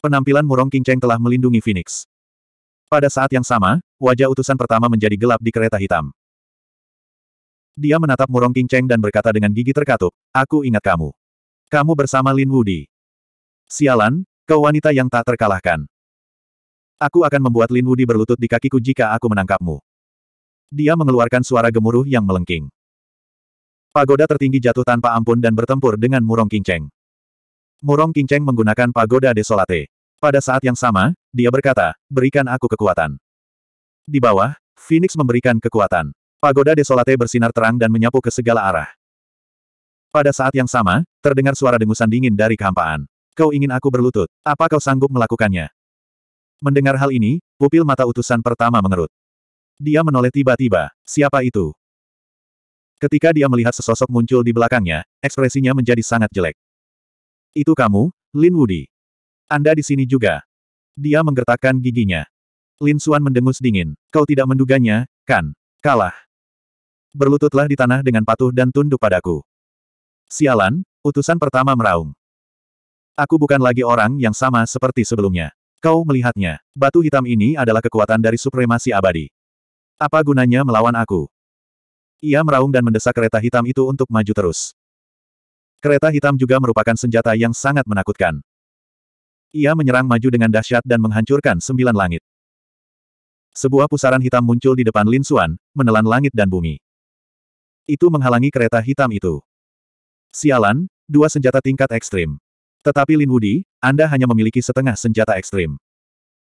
Penampilan murong King telah melindungi Phoenix. Pada saat yang sama, wajah utusan pertama menjadi gelap di kereta hitam. Dia menatap murong King dan berkata dengan gigi terkatup, Aku ingat kamu. Kamu bersama Lin Wudi. Sialan, kau wanita yang tak terkalahkan. Aku akan membuat Lin Wudi berlutut di kakiku jika aku menangkapmu. Dia mengeluarkan suara gemuruh yang melengking. Pagoda tertinggi jatuh tanpa ampun dan bertempur dengan Murong King Murong King menggunakan pagoda desolate. Pada saat yang sama, dia berkata, berikan aku kekuatan. Di bawah, Phoenix memberikan kekuatan. Pagoda Desolate bersinar terang dan menyapu ke segala arah. Pada saat yang sama, terdengar suara dengusan dingin dari kehampaan. Kau ingin aku berlutut, apa kau sanggup melakukannya? Mendengar hal ini, pupil mata utusan pertama mengerut. Dia menoleh tiba-tiba, siapa itu? Ketika dia melihat sesosok muncul di belakangnya, ekspresinya menjadi sangat jelek. Itu kamu, Lin Woody. Anda di sini juga. Dia menggertakkan giginya. Lin Suan mendengus dingin. Kau tidak menduganya, kan? Kalah. Berlututlah di tanah dengan patuh dan tunduk padaku. Sialan, utusan pertama meraung. Aku bukan lagi orang yang sama seperti sebelumnya. Kau melihatnya. Batu hitam ini adalah kekuatan dari supremasi abadi. Apa gunanya melawan aku? Ia meraung dan mendesak kereta hitam itu untuk maju terus. Kereta hitam juga merupakan senjata yang sangat menakutkan. Ia menyerang maju dengan dahsyat dan menghancurkan sembilan langit. Sebuah pusaran hitam muncul di depan Lin Xuan, menelan langit dan bumi. Itu menghalangi kereta hitam itu. Sialan, dua senjata tingkat ekstrim. Tetapi Lin Wudi, Anda hanya memiliki setengah senjata ekstrim.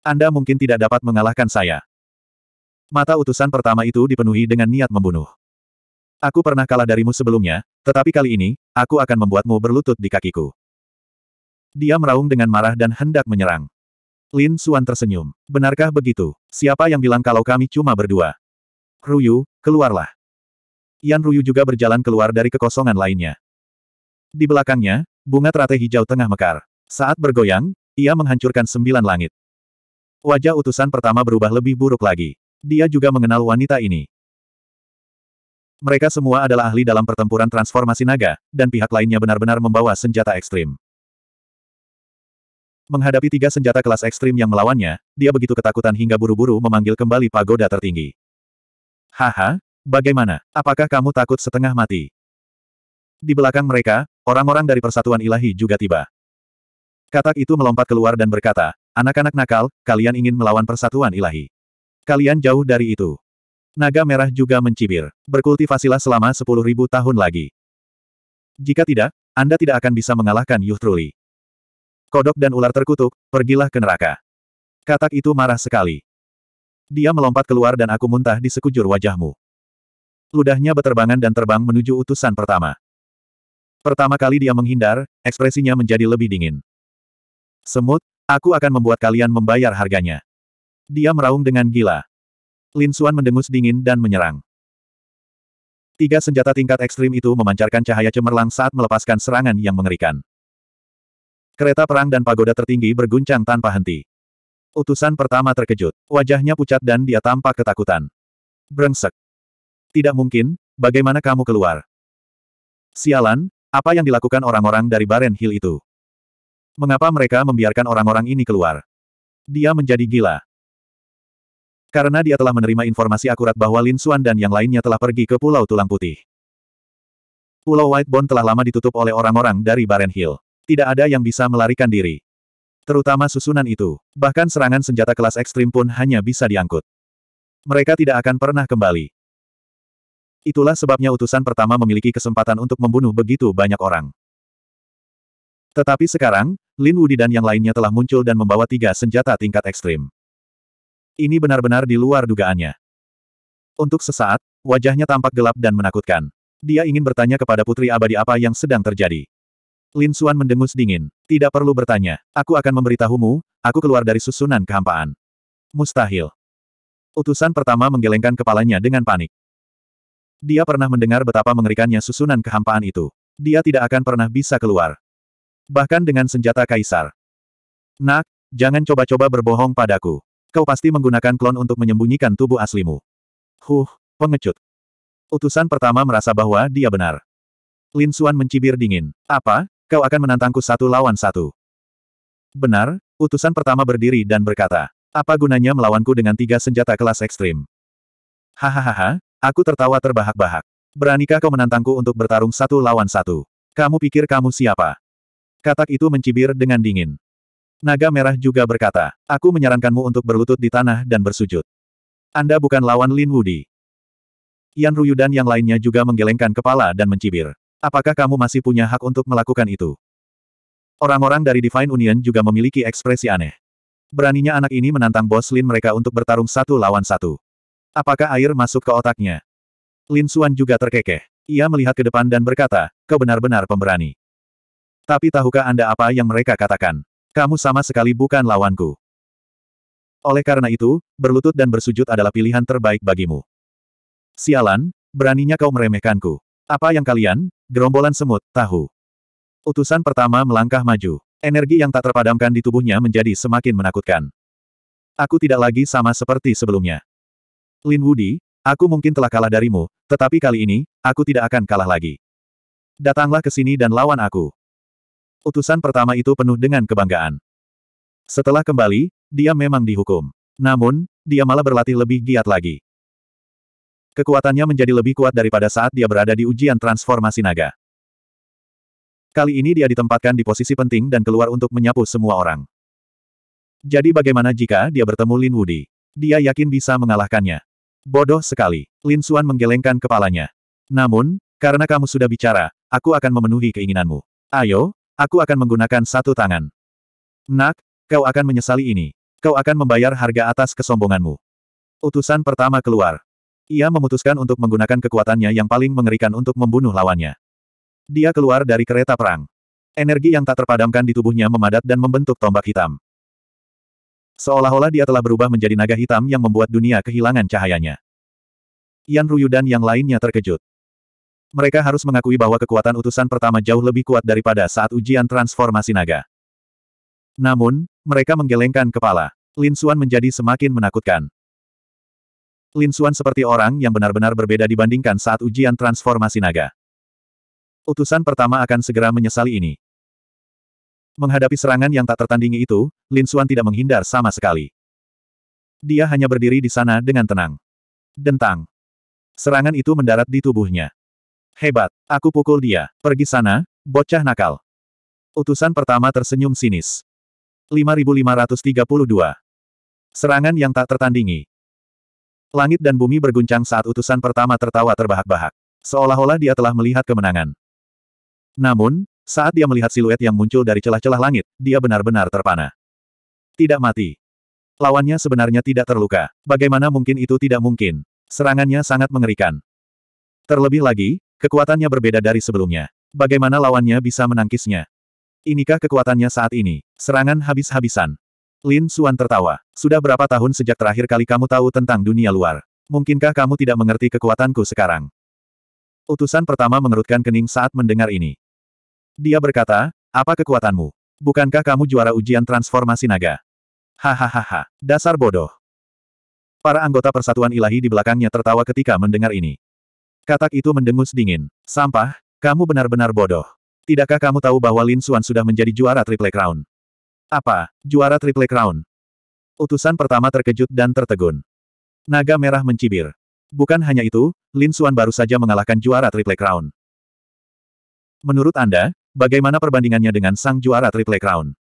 Anda mungkin tidak dapat mengalahkan saya. Mata utusan pertama itu dipenuhi dengan niat membunuh. Aku pernah kalah darimu sebelumnya, tetapi kali ini, aku akan membuatmu berlutut di kakiku. Dia meraung dengan marah dan hendak menyerang. Lin Suan tersenyum. Benarkah begitu? Siapa yang bilang kalau kami cuma berdua? Ruyu, keluarlah. Yan Ruyu juga berjalan keluar dari kekosongan lainnya. Di belakangnya, bunga teratai hijau tengah mekar. Saat bergoyang, ia menghancurkan sembilan langit. Wajah utusan pertama berubah lebih buruk lagi. Dia juga mengenal wanita ini. Mereka semua adalah ahli dalam pertempuran transformasi naga, dan pihak lainnya benar-benar membawa senjata ekstrim. Menghadapi tiga senjata kelas ekstrim yang melawannya, dia begitu ketakutan hingga buru-buru memanggil kembali pagoda tertinggi. Haha, bagaimana? Apakah kamu takut setengah mati? Di belakang mereka, orang-orang dari Persatuan Ilahi juga tiba. Katak itu melompat keluar dan berkata, Anak-anak nakal, kalian ingin melawan Persatuan Ilahi. Kalian jauh dari itu. Naga merah juga mencibir. Berkultivasilah selama sepuluh ribu tahun lagi. Jika tidak, Anda tidak akan bisa mengalahkan Yuh Truli kodok dan ular terkutuk, pergilah ke neraka. Katak itu marah sekali. Dia melompat keluar dan aku muntah di sekujur wajahmu. Ludahnya beterbangan dan terbang menuju utusan pertama. Pertama kali dia menghindar, ekspresinya menjadi lebih dingin. Semut, aku akan membuat kalian membayar harganya. Dia meraung dengan gila. Lin Suan mendengus dingin dan menyerang. Tiga senjata tingkat ekstrim itu memancarkan cahaya cemerlang saat melepaskan serangan yang mengerikan. Kereta perang dan pagoda tertinggi berguncang tanpa henti. Utusan pertama terkejut. Wajahnya pucat dan dia tampak ketakutan. Brengsek. Tidak mungkin, bagaimana kamu keluar? Sialan, apa yang dilakukan orang-orang dari Baren Hill itu? Mengapa mereka membiarkan orang-orang ini keluar? Dia menjadi gila. Karena dia telah menerima informasi akurat bahwa Lin Suan dan yang lainnya telah pergi ke Pulau Tulang Putih. Pulau Whitebone telah lama ditutup oleh orang-orang dari Baren Hill tidak ada yang bisa melarikan diri. Terutama susunan itu. Bahkan serangan senjata kelas ekstrim pun hanya bisa diangkut. Mereka tidak akan pernah kembali. Itulah sebabnya utusan pertama memiliki kesempatan untuk membunuh begitu banyak orang. Tetapi sekarang, Lin Wudi dan yang lainnya telah muncul dan membawa tiga senjata tingkat ekstrim. Ini benar-benar di luar dugaannya. Untuk sesaat, wajahnya tampak gelap dan menakutkan. Dia ingin bertanya kepada Putri Abadi apa yang sedang terjadi. Lin Suan mendengus dingin. Tidak perlu bertanya. Aku akan memberitahumu, aku keluar dari susunan kehampaan. Mustahil. Utusan pertama menggelengkan kepalanya dengan panik. Dia pernah mendengar betapa mengerikannya susunan kehampaan itu. Dia tidak akan pernah bisa keluar. Bahkan dengan senjata kaisar. Nak, jangan coba-coba berbohong padaku. Kau pasti menggunakan klon untuk menyembunyikan tubuh aslimu. Huh, pengecut. Utusan pertama merasa bahwa dia benar. Lin Suan mencibir dingin. Apa? kau akan menantangku satu lawan satu. Benar, utusan pertama berdiri dan berkata, apa gunanya melawanku dengan tiga senjata kelas ekstrim? Hahaha, aku tertawa terbahak-bahak. Beranikah kau menantangku untuk bertarung satu lawan satu? Kamu pikir kamu siapa? Katak itu mencibir dengan dingin. Naga merah juga berkata, aku menyarankanmu untuk berlutut di tanah dan bersujud. Anda bukan lawan Lin Wudi. Yan Ruyudan yang lainnya juga menggelengkan kepala dan mencibir. Apakah kamu masih punya hak untuk melakukan itu? Orang-orang dari Divine Union juga memiliki ekspresi aneh. Beraninya anak ini menantang bos Lin mereka untuk bertarung satu lawan satu. Apakah air masuk ke otaknya? Lin Xuan juga terkekeh. Ia melihat ke depan dan berkata, kau benar-benar pemberani. Tapi tahukah Anda apa yang mereka katakan? Kamu sama sekali bukan lawanku. Oleh karena itu, berlutut dan bersujud adalah pilihan terbaik bagimu. Sialan, beraninya kau meremehkanku. Apa yang kalian? Gerombolan semut, tahu. Utusan pertama melangkah maju. Energi yang tak terpadamkan di tubuhnya menjadi semakin menakutkan. Aku tidak lagi sama seperti sebelumnya. Lin Wudi, aku mungkin telah kalah darimu, tetapi kali ini, aku tidak akan kalah lagi. Datanglah ke sini dan lawan aku. Utusan pertama itu penuh dengan kebanggaan. Setelah kembali, dia memang dihukum. Namun, dia malah berlatih lebih giat lagi. Kekuatannya menjadi lebih kuat daripada saat dia berada di ujian transformasi naga. Kali ini dia ditempatkan di posisi penting dan keluar untuk menyapu semua orang. Jadi bagaimana jika dia bertemu Lin Wudi? Dia yakin bisa mengalahkannya. Bodoh sekali. Lin Xuan menggelengkan kepalanya. Namun, karena kamu sudah bicara, aku akan memenuhi keinginanmu. Ayo, aku akan menggunakan satu tangan. Nak, kau akan menyesali ini. Kau akan membayar harga atas kesombonganmu. Utusan pertama keluar. Ia memutuskan untuk menggunakan kekuatannya yang paling mengerikan untuk membunuh lawannya. Dia keluar dari kereta perang. Energi yang tak terpadamkan di tubuhnya memadat dan membentuk tombak hitam. Seolah-olah dia telah berubah menjadi naga hitam yang membuat dunia kehilangan cahayanya. Yan Ruyu dan yang lainnya terkejut. Mereka harus mengakui bahwa kekuatan utusan pertama jauh lebih kuat daripada saat ujian transformasi naga. Namun, mereka menggelengkan kepala. Lin Xuan menjadi semakin menakutkan. Lin Xuan seperti orang yang benar-benar berbeda dibandingkan saat ujian transformasi naga. Utusan pertama akan segera menyesali ini. Menghadapi serangan yang tak tertandingi itu, Lin Xuan tidak menghindar sama sekali. Dia hanya berdiri di sana dengan tenang. Dentang. Serangan itu mendarat di tubuhnya. Hebat, aku pukul dia. Pergi sana, bocah nakal. Utusan pertama tersenyum sinis. 5532. Serangan yang tak tertandingi. Langit dan bumi berguncang saat utusan pertama tertawa terbahak-bahak. Seolah-olah dia telah melihat kemenangan. Namun, saat dia melihat siluet yang muncul dari celah-celah langit, dia benar-benar terpana. Tidak mati. Lawannya sebenarnya tidak terluka. Bagaimana mungkin itu tidak mungkin? Serangannya sangat mengerikan. Terlebih lagi, kekuatannya berbeda dari sebelumnya. Bagaimana lawannya bisa menangkisnya? Inikah kekuatannya saat ini? Serangan habis-habisan. Lin Suan tertawa. Sudah berapa tahun sejak terakhir kali kamu tahu tentang dunia luar? Mungkinkah kamu tidak mengerti kekuatanku sekarang? Utusan pertama mengerutkan kening saat mendengar ini. Dia berkata, apa kekuatanmu? Bukankah kamu juara ujian transformasi naga? Hahaha, dasar bodoh. Para anggota persatuan ilahi di belakangnya tertawa ketika mendengar ini. Katak itu mendengus dingin. Sampah, kamu benar-benar bodoh. Tidakkah kamu tahu bahwa Lin Suan sudah menjadi juara Triple Crown? Apa? Juara Triple Crown. Utusan pertama terkejut dan tertegun. Naga merah mencibir. Bukan hanya itu, Lin Suan baru saja mengalahkan juara Triple Crown. Menurut Anda, bagaimana perbandingannya dengan sang juara Triple Crown?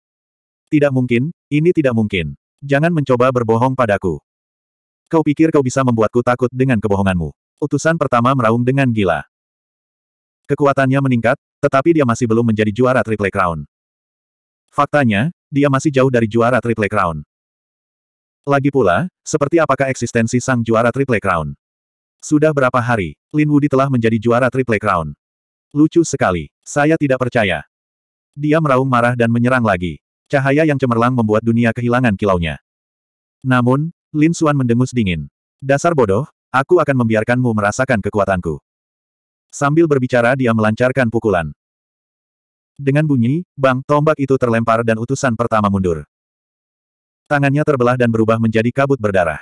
Tidak mungkin, ini tidak mungkin. Jangan mencoba berbohong padaku. Kau pikir kau bisa membuatku takut dengan kebohonganmu. Utusan pertama meraung dengan gila. Kekuatannya meningkat, tetapi dia masih belum menjadi juara Triple Crown. Faktanya, dia masih jauh dari juara Triple Crown. Lagi pula, seperti apakah eksistensi sang juara Triple Crown? Sudah berapa hari, Lin Wudi telah menjadi juara Triple Crown. Lucu sekali, saya tidak percaya. Dia meraung marah dan menyerang lagi. Cahaya yang cemerlang membuat dunia kehilangan kilaunya. Namun, Lin Xuan mendengus dingin. Dasar bodoh, aku akan membiarkanmu merasakan kekuatanku. Sambil berbicara dia melancarkan pukulan. Dengan bunyi, bang, tombak itu terlempar dan utusan pertama mundur. Tangannya terbelah dan berubah menjadi kabut berdarah.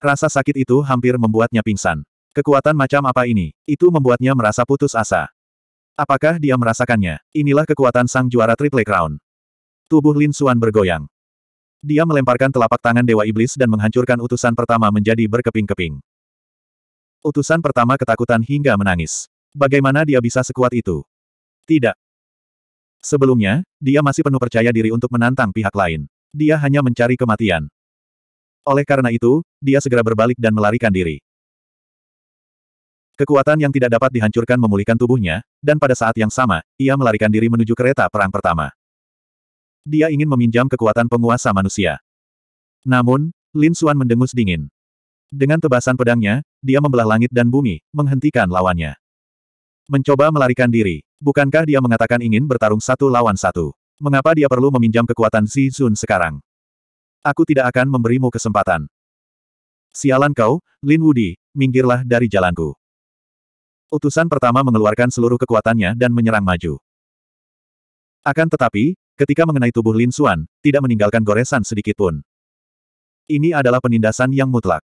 Rasa sakit itu hampir membuatnya pingsan. Kekuatan macam apa ini? Itu membuatnya merasa putus asa. Apakah dia merasakannya? Inilah kekuatan sang juara Triple Crown. Tubuh Lin Suan bergoyang. Dia melemparkan telapak tangan Dewa Iblis dan menghancurkan utusan pertama menjadi berkeping-keping. Utusan pertama ketakutan hingga menangis. Bagaimana dia bisa sekuat itu? Tidak, Sebelumnya, dia masih penuh percaya diri untuk menantang pihak lain. Dia hanya mencari kematian. Oleh karena itu, dia segera berbalik dan melarikan diri. Kekuatan yang tidak dapat dihancurkan memulihkan tubuhnya, dan pada saat yang sama, ia melarikan diri menuju kereta perang pertama. Dia ingin meminjam kekuatan penguasa manusia. Namun, Lin Xuan mendengus dingin. Dengan tebasan pedangnya, dia membelah langit dan bumi, menghentikan lawannya. Mencoba melarikan diri. Bukankah dia mengatakan ingin bertarung satu lawan satu? Mengapa dia perlu meminjam kekuatan Xi Zun sekarang? Aku tidak akan memberimu kesempatan. Sialan kau, Lin Wudi, minggirlah dari jalanku. Utusan pertama mengeluarkan seluruh kekuatannya dan menyerang maju. Akan tetapi, ketika mengenai tubuh Lin Xuan, tidak meninggalkan goresan sedikitpun. Ini adalah penindasan yang mutlak.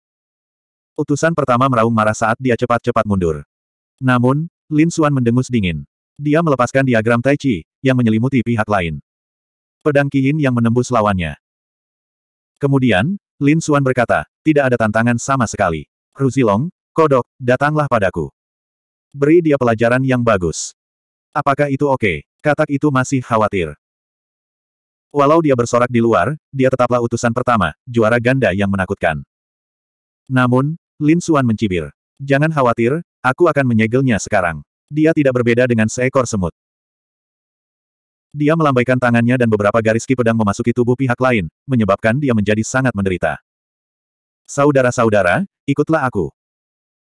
Utusan pertama meraung marah saat dia cepat-cepat mundur. Namun, Lin Xuan mendengus dingin. Dia melepaskan diagram Tai Chi, yang menyelimuti pihak lain. Pedang Kiin yang menembus lawannya. Kemudian, Lin Xuan berkata, tidak ada tantangan sama sekali. Ruzilong, kodok, datanglah padaku. Beri dia pelajaran yang bagus. Apakah itu oke? Okay? Katak itu masih khawatir. Walau dia bersorak di luar, dia tetaplah utusan pertama, juara ganda yang menakutkan. Namun, Lin Xuan mencibir. Jangan khawatir, Aku akan menyegelnya sekarang. Dia tidak berbeda dengan seekor semut. Dia melambaikan tangannya dan beberapa garis ki pedang memasuki tubuh pihak lain, menyebabkan dia menjadi sangat menderita. Saudara-saudara, ikutlah aku.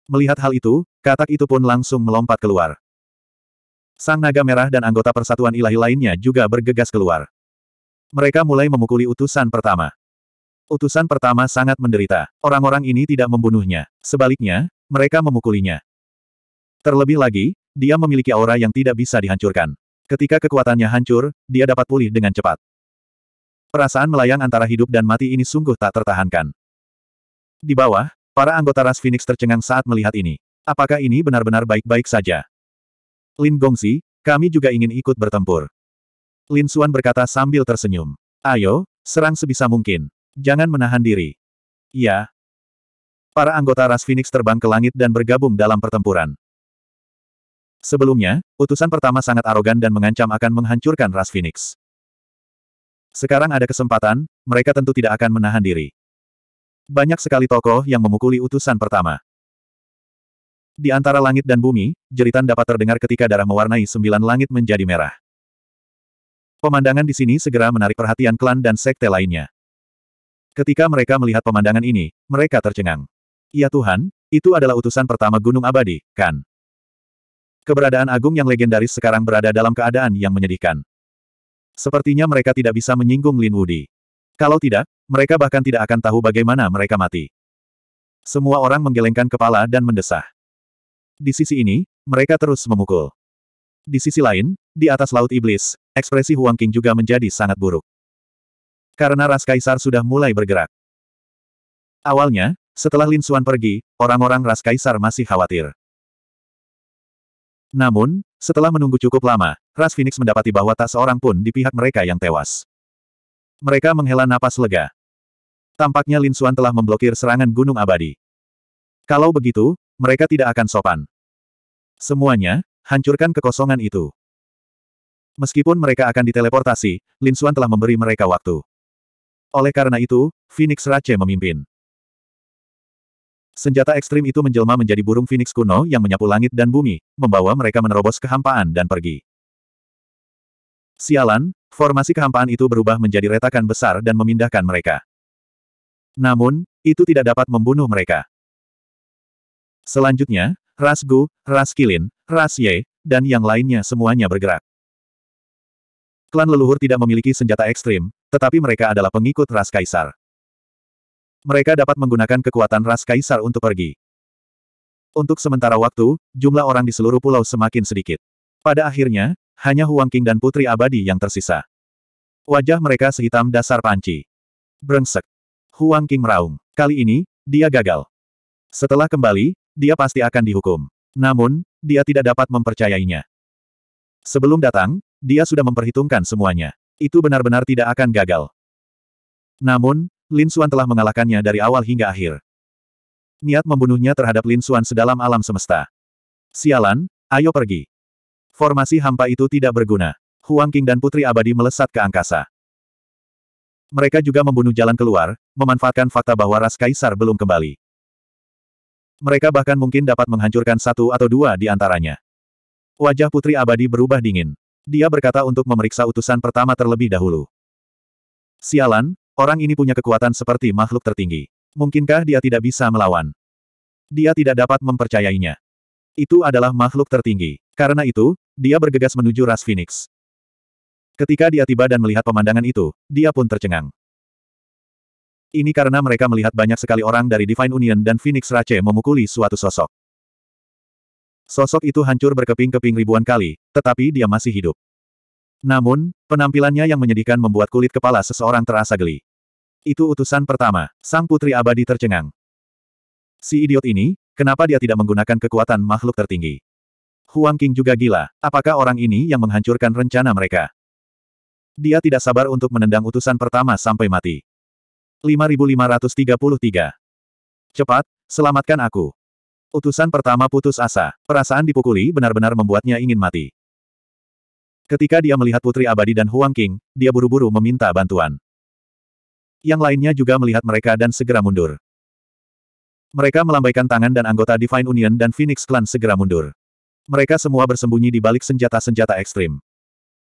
Melihat hal itu, katak itu pun langsung melompat keluar. Sang naga merah dan anggota persatuan ilahi lainnya juga bergegas keluar. Mereka mulai memukuli utusan pertama. Utusan pertama sangat menderita. Orang-orang ini tidak membunuhnya. Sebaliknya, mereka memukulinya. Terlebih lagi, dia memiliki aura yang tidak bisa dihancurkan. Ketika kekuatannya hancur, dia dapat pulih dengan cepat. Perasaan melayang antara hidup dan mati ini sungguh tak tertahankan. Di bawah, para anggota ras Phoenix tercengang saat melihat ini. Apakah ini benar-benar baik-baik saja? Lin Gongsi, kami juga ingin ikut bertempur. Lin Xuan berkata sambil tersenyum. Ayo, serang sebisa mungkin. Jangan menahan diri. Ya. Para anggota ras Phoenix terbang ke langit dan bergabung dalam pertempuran. Sebelumnya, utusan pertama sangat arogan dan mengancam akan menghancurkan ras Phoenix. Sekarang ada kesempatan, mereka tentu tidak akan menahan diri. Banyak sekali tokoh yang memukuli utusan pertama. Di antara langit dan bumi, jeritan dapat terdengar ketika darah mewarnai sembilan langit menjadi merah. Pemandangan di sini segera menarik perhatian klan dan sekte lainnya. Ketika mereka melihat pemandangan ini, mereka tercengang. Ya Tuhan, itu adalah utusan pertama Gunung Abadi, kan? Keberadaan agung yang legendaris sekarang berada dalam keadaan yang menyedihkan. Sepertinya mereka tidak bisa menyinggung Lin Wudi. Kalau tidak, mereka bahkan tidak akan tahu bagaimana mereka mati. Semua orang menggelengkan kepala dan mendesah. Di sisi ini, mereka terus memukul. Di sisi lain, di atas Laut Iblis, ekspresi Huang King juga menjadi sangat buruk. Karena Ras Kaisar sudah mulai bergerak. Awalnya, setelah Lin Xuan pergi, orang-orang Ras Kaisar masih khawatir. Namun, setelah menunggu cukup lama, Ras Phoenix mendapati bahwa tak seorang pun di pihak mereka yang tewas. Mereka menghela napas lega. Tampaknya Lin Xuan telah memblokir serangan Gunung Abadi. Kalau begitu, mereka tidak akan sopan. Semuanya, hancurkan kekosongan itu. Meskipun mereka akan diteleportasi, Lin Xuan telah memberi mereka waktu. Oleh karena itu, Phoenix Rache memimpin. Senjata ekstrim itu menjelma menjadi burung Phoenix kuno yang menyapu langit dan bumi, membawa mereka menerobos kehampaan dan pergi. Sialan, formasi kehampaan itu berubah menjadi retakan besar dan memindahkan mereka. Namun, itu tidak dapat membunuh mereka. Selanjutnya, ras Gu, ras Kilin, ras Ye, dan yang lainnya semuanya bergerak. Klan leluhur tidak memiliki senjata ekstrim, tetapi mereka adalah pengikut ras kaisar mereka dapat menggunakan kekuatan ras kaisar untuk pergi. Untuk sementara waktu, jumlah orang di seluruh pulau semakin sedikit. Pada akhirnya, hanya Huang King dan Putri Abadi yang tersisa. Wajah mereka sehitam dasar panci. Brengsek. Huang King meraung. Kali ini, dia gagal. Setelah kembali, dia pasti akan dihukum. Namun, dia tidak dapat mempercayainya. Sebelum datang, dia sudah memperhitungkan semuanya. Itu benar-benar tidak akan gagal. Namun, Lin Xuan telah mengalahkannya dari awal hingga akhir. Niat membunuhnya terhadap Lin Xuan sedalam alam semesta. Sialan, ayo pergi. Formasi hampa itu tidak berguna. Huang King dan Putri Abadi melesat ke angkasa. Mereka juga membunuh jalan keluar, memanfaatkan fakta bahwa ras kaisar belum kembali. Mereka bahkan mungkin dapat menghancurkan satu atau dua di antaranya. Wajah Putri Abadi berubah dingin. Dia berkata untuk memeriksa utusan pertama terlebih dahulu. Sialan, Orang ini punya kekuatan seperti makhluk tertinggi. Mungkinkah dia tidak bisa melawan? Dia tidak dapat mempercayainya. Itu adalah makhluk tertinggi. Karena itu, dia bergegas menuju ras Phoenix. Ketika dia tiba dan melihat pemandangan itu, dia pun tercengang. Ini karena mereka melihat banyak sekali orang dari Divine Union dan Phoenix Rache memukuli suatu sosok. Sosok itu hancur berkeping-keping ribuan kali, tetapi dia masih hidup. Namun, penampilannya yang menyedihkan membuat kulit kepala seseorang terasa geli. Itu utusan pertama, sang putri abadi tercengang. Si idiot ini, kenapa dia tidak menggunakan kekuatan makhluk tertinggi? Huang King juga gila, apakah orang ini yang menghancurkan rencana mereka? Dia tidak sabar untuk menendang utusan pertama sampai mati. 5533 Cepat, selamatkan aku. Utusan pertama putus asa, perasaan dipukuli benar-benar membuatnya ingin mati. Ketika dia melihat Putri Abadi dan Huang King, dia buru-buru meminta bantuan. Yang lainnya juga melihat mereka dan segera mundur. Mereka melambaikan tangan dan anggota Divine Union dan Phoenix Clan segera mundur. Mereka semua bersembunyi di balik senjata-senjata ekstrim.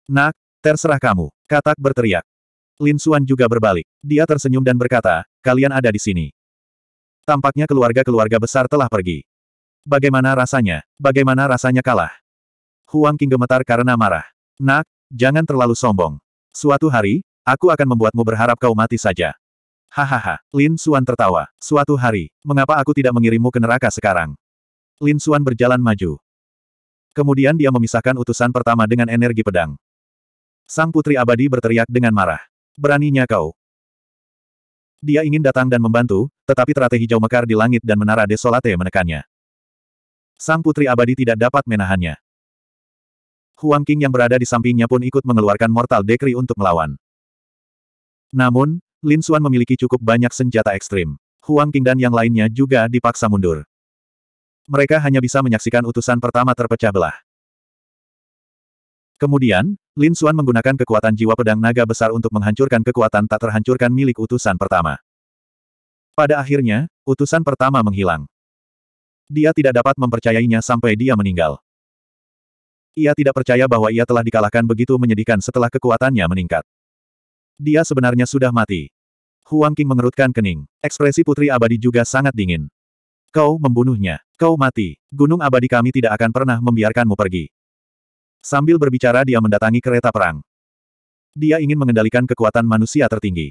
Nak, terserah kamu, Katak berteriak. Lin Xuan juga berbalik. Dia tersenyum dan berkata, kalian ada di sini. Tampaknya keluarga-keluarga besar telah pergi. Bagaimana rasanya? Bagaimana rasanya kalah? Huang King gemetar karena marah. Nak, jangan terlalu sombong. Suatu hari, Aku akan membuatmu berharap kau mati saja. Hahaha, Lin Xuan tertawa. Suatu hari, mengapa aku tidak mengirimmu ke neraka sekarang? Lin Xuan berjalan maju. Kemudian dia memisahkan utusan pertama dengan energi pedang. Sang putri abadi berteriak dengan marah. Beraninya kau. Dia ingin datang dan membantu, tetapi teratai hijau mekar di langit dan menara desolate menekannya. Sang putri abadi tidak dapat menahannya. Huang King yang berada di sampingnya pun ikut mengeluarkan mortal dekri untuk melawan. Namun, Lin Xuan memiliki cukup banyak senjata ekstrim. Huang Qing dan yang lainnya juga dipaksa mundur. Mereka hanya bisa menyaksikan utusan pertama terpecah belah. Kemudian, Lin Xuan menggunakan kekuatan jiwa pedang naga besar untuk menghancurkan kekuatan tak terhancurkan milik utusan pertama. Pada akhirnya, utusan pertama menghilang. Dia tidak dapat mempercayainya sampai dia meninggal. Ia tidak percaya bahwa ia telah dikalahkan begitu menyedihkan setelah kekuatannya meningkat. Dia sebenarnya sudah mati. Huang King mengerutkan kening. Ekspresi putri abadi juga sangat dingin. Kau membunuhnya. Kau mati. Gunung abadi kami tidak akan pernah membiarkanmu pergi. Sambil berbicara dia mendatangi kereta perang. Dia ingin mengendalikan kekuatan manusia tertinggi.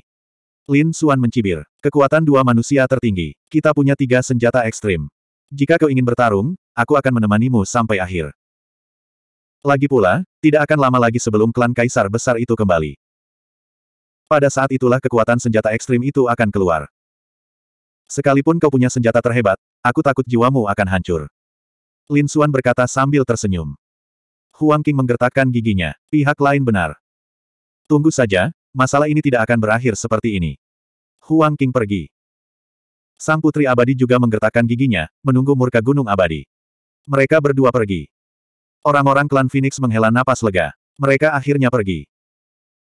Lin Suan mencibir. Kekuatan dua manusia tertinggi. Kita punya tiga senjata ekstrim. Jika kau ingin bertarung, aku akan menemanimu sampai akhir. Lagi pula, tidak akan lama lagi sebelum klan kaisar besar itu kembali. Pada saat itulah kekuatan senjata ekstrim itu akan keluar. Sekalipun kau punya senjata terhebat, aku takut jiwamu akan hancur. Lin Xuan berkata sambil tersenyum. Huang King menggertakkan giginya. Pihak lain benar. Tunggu saja, masalah ini tidak akan berakhir seperti ini. Huang King pergi. Sang putri abadi juga menggertakkan giginya, menunggu murka gunung abadi. Mereka berdua pergi. Orang-orang klan Phoenix menghela napas lega. Mereka akhirnya pergi.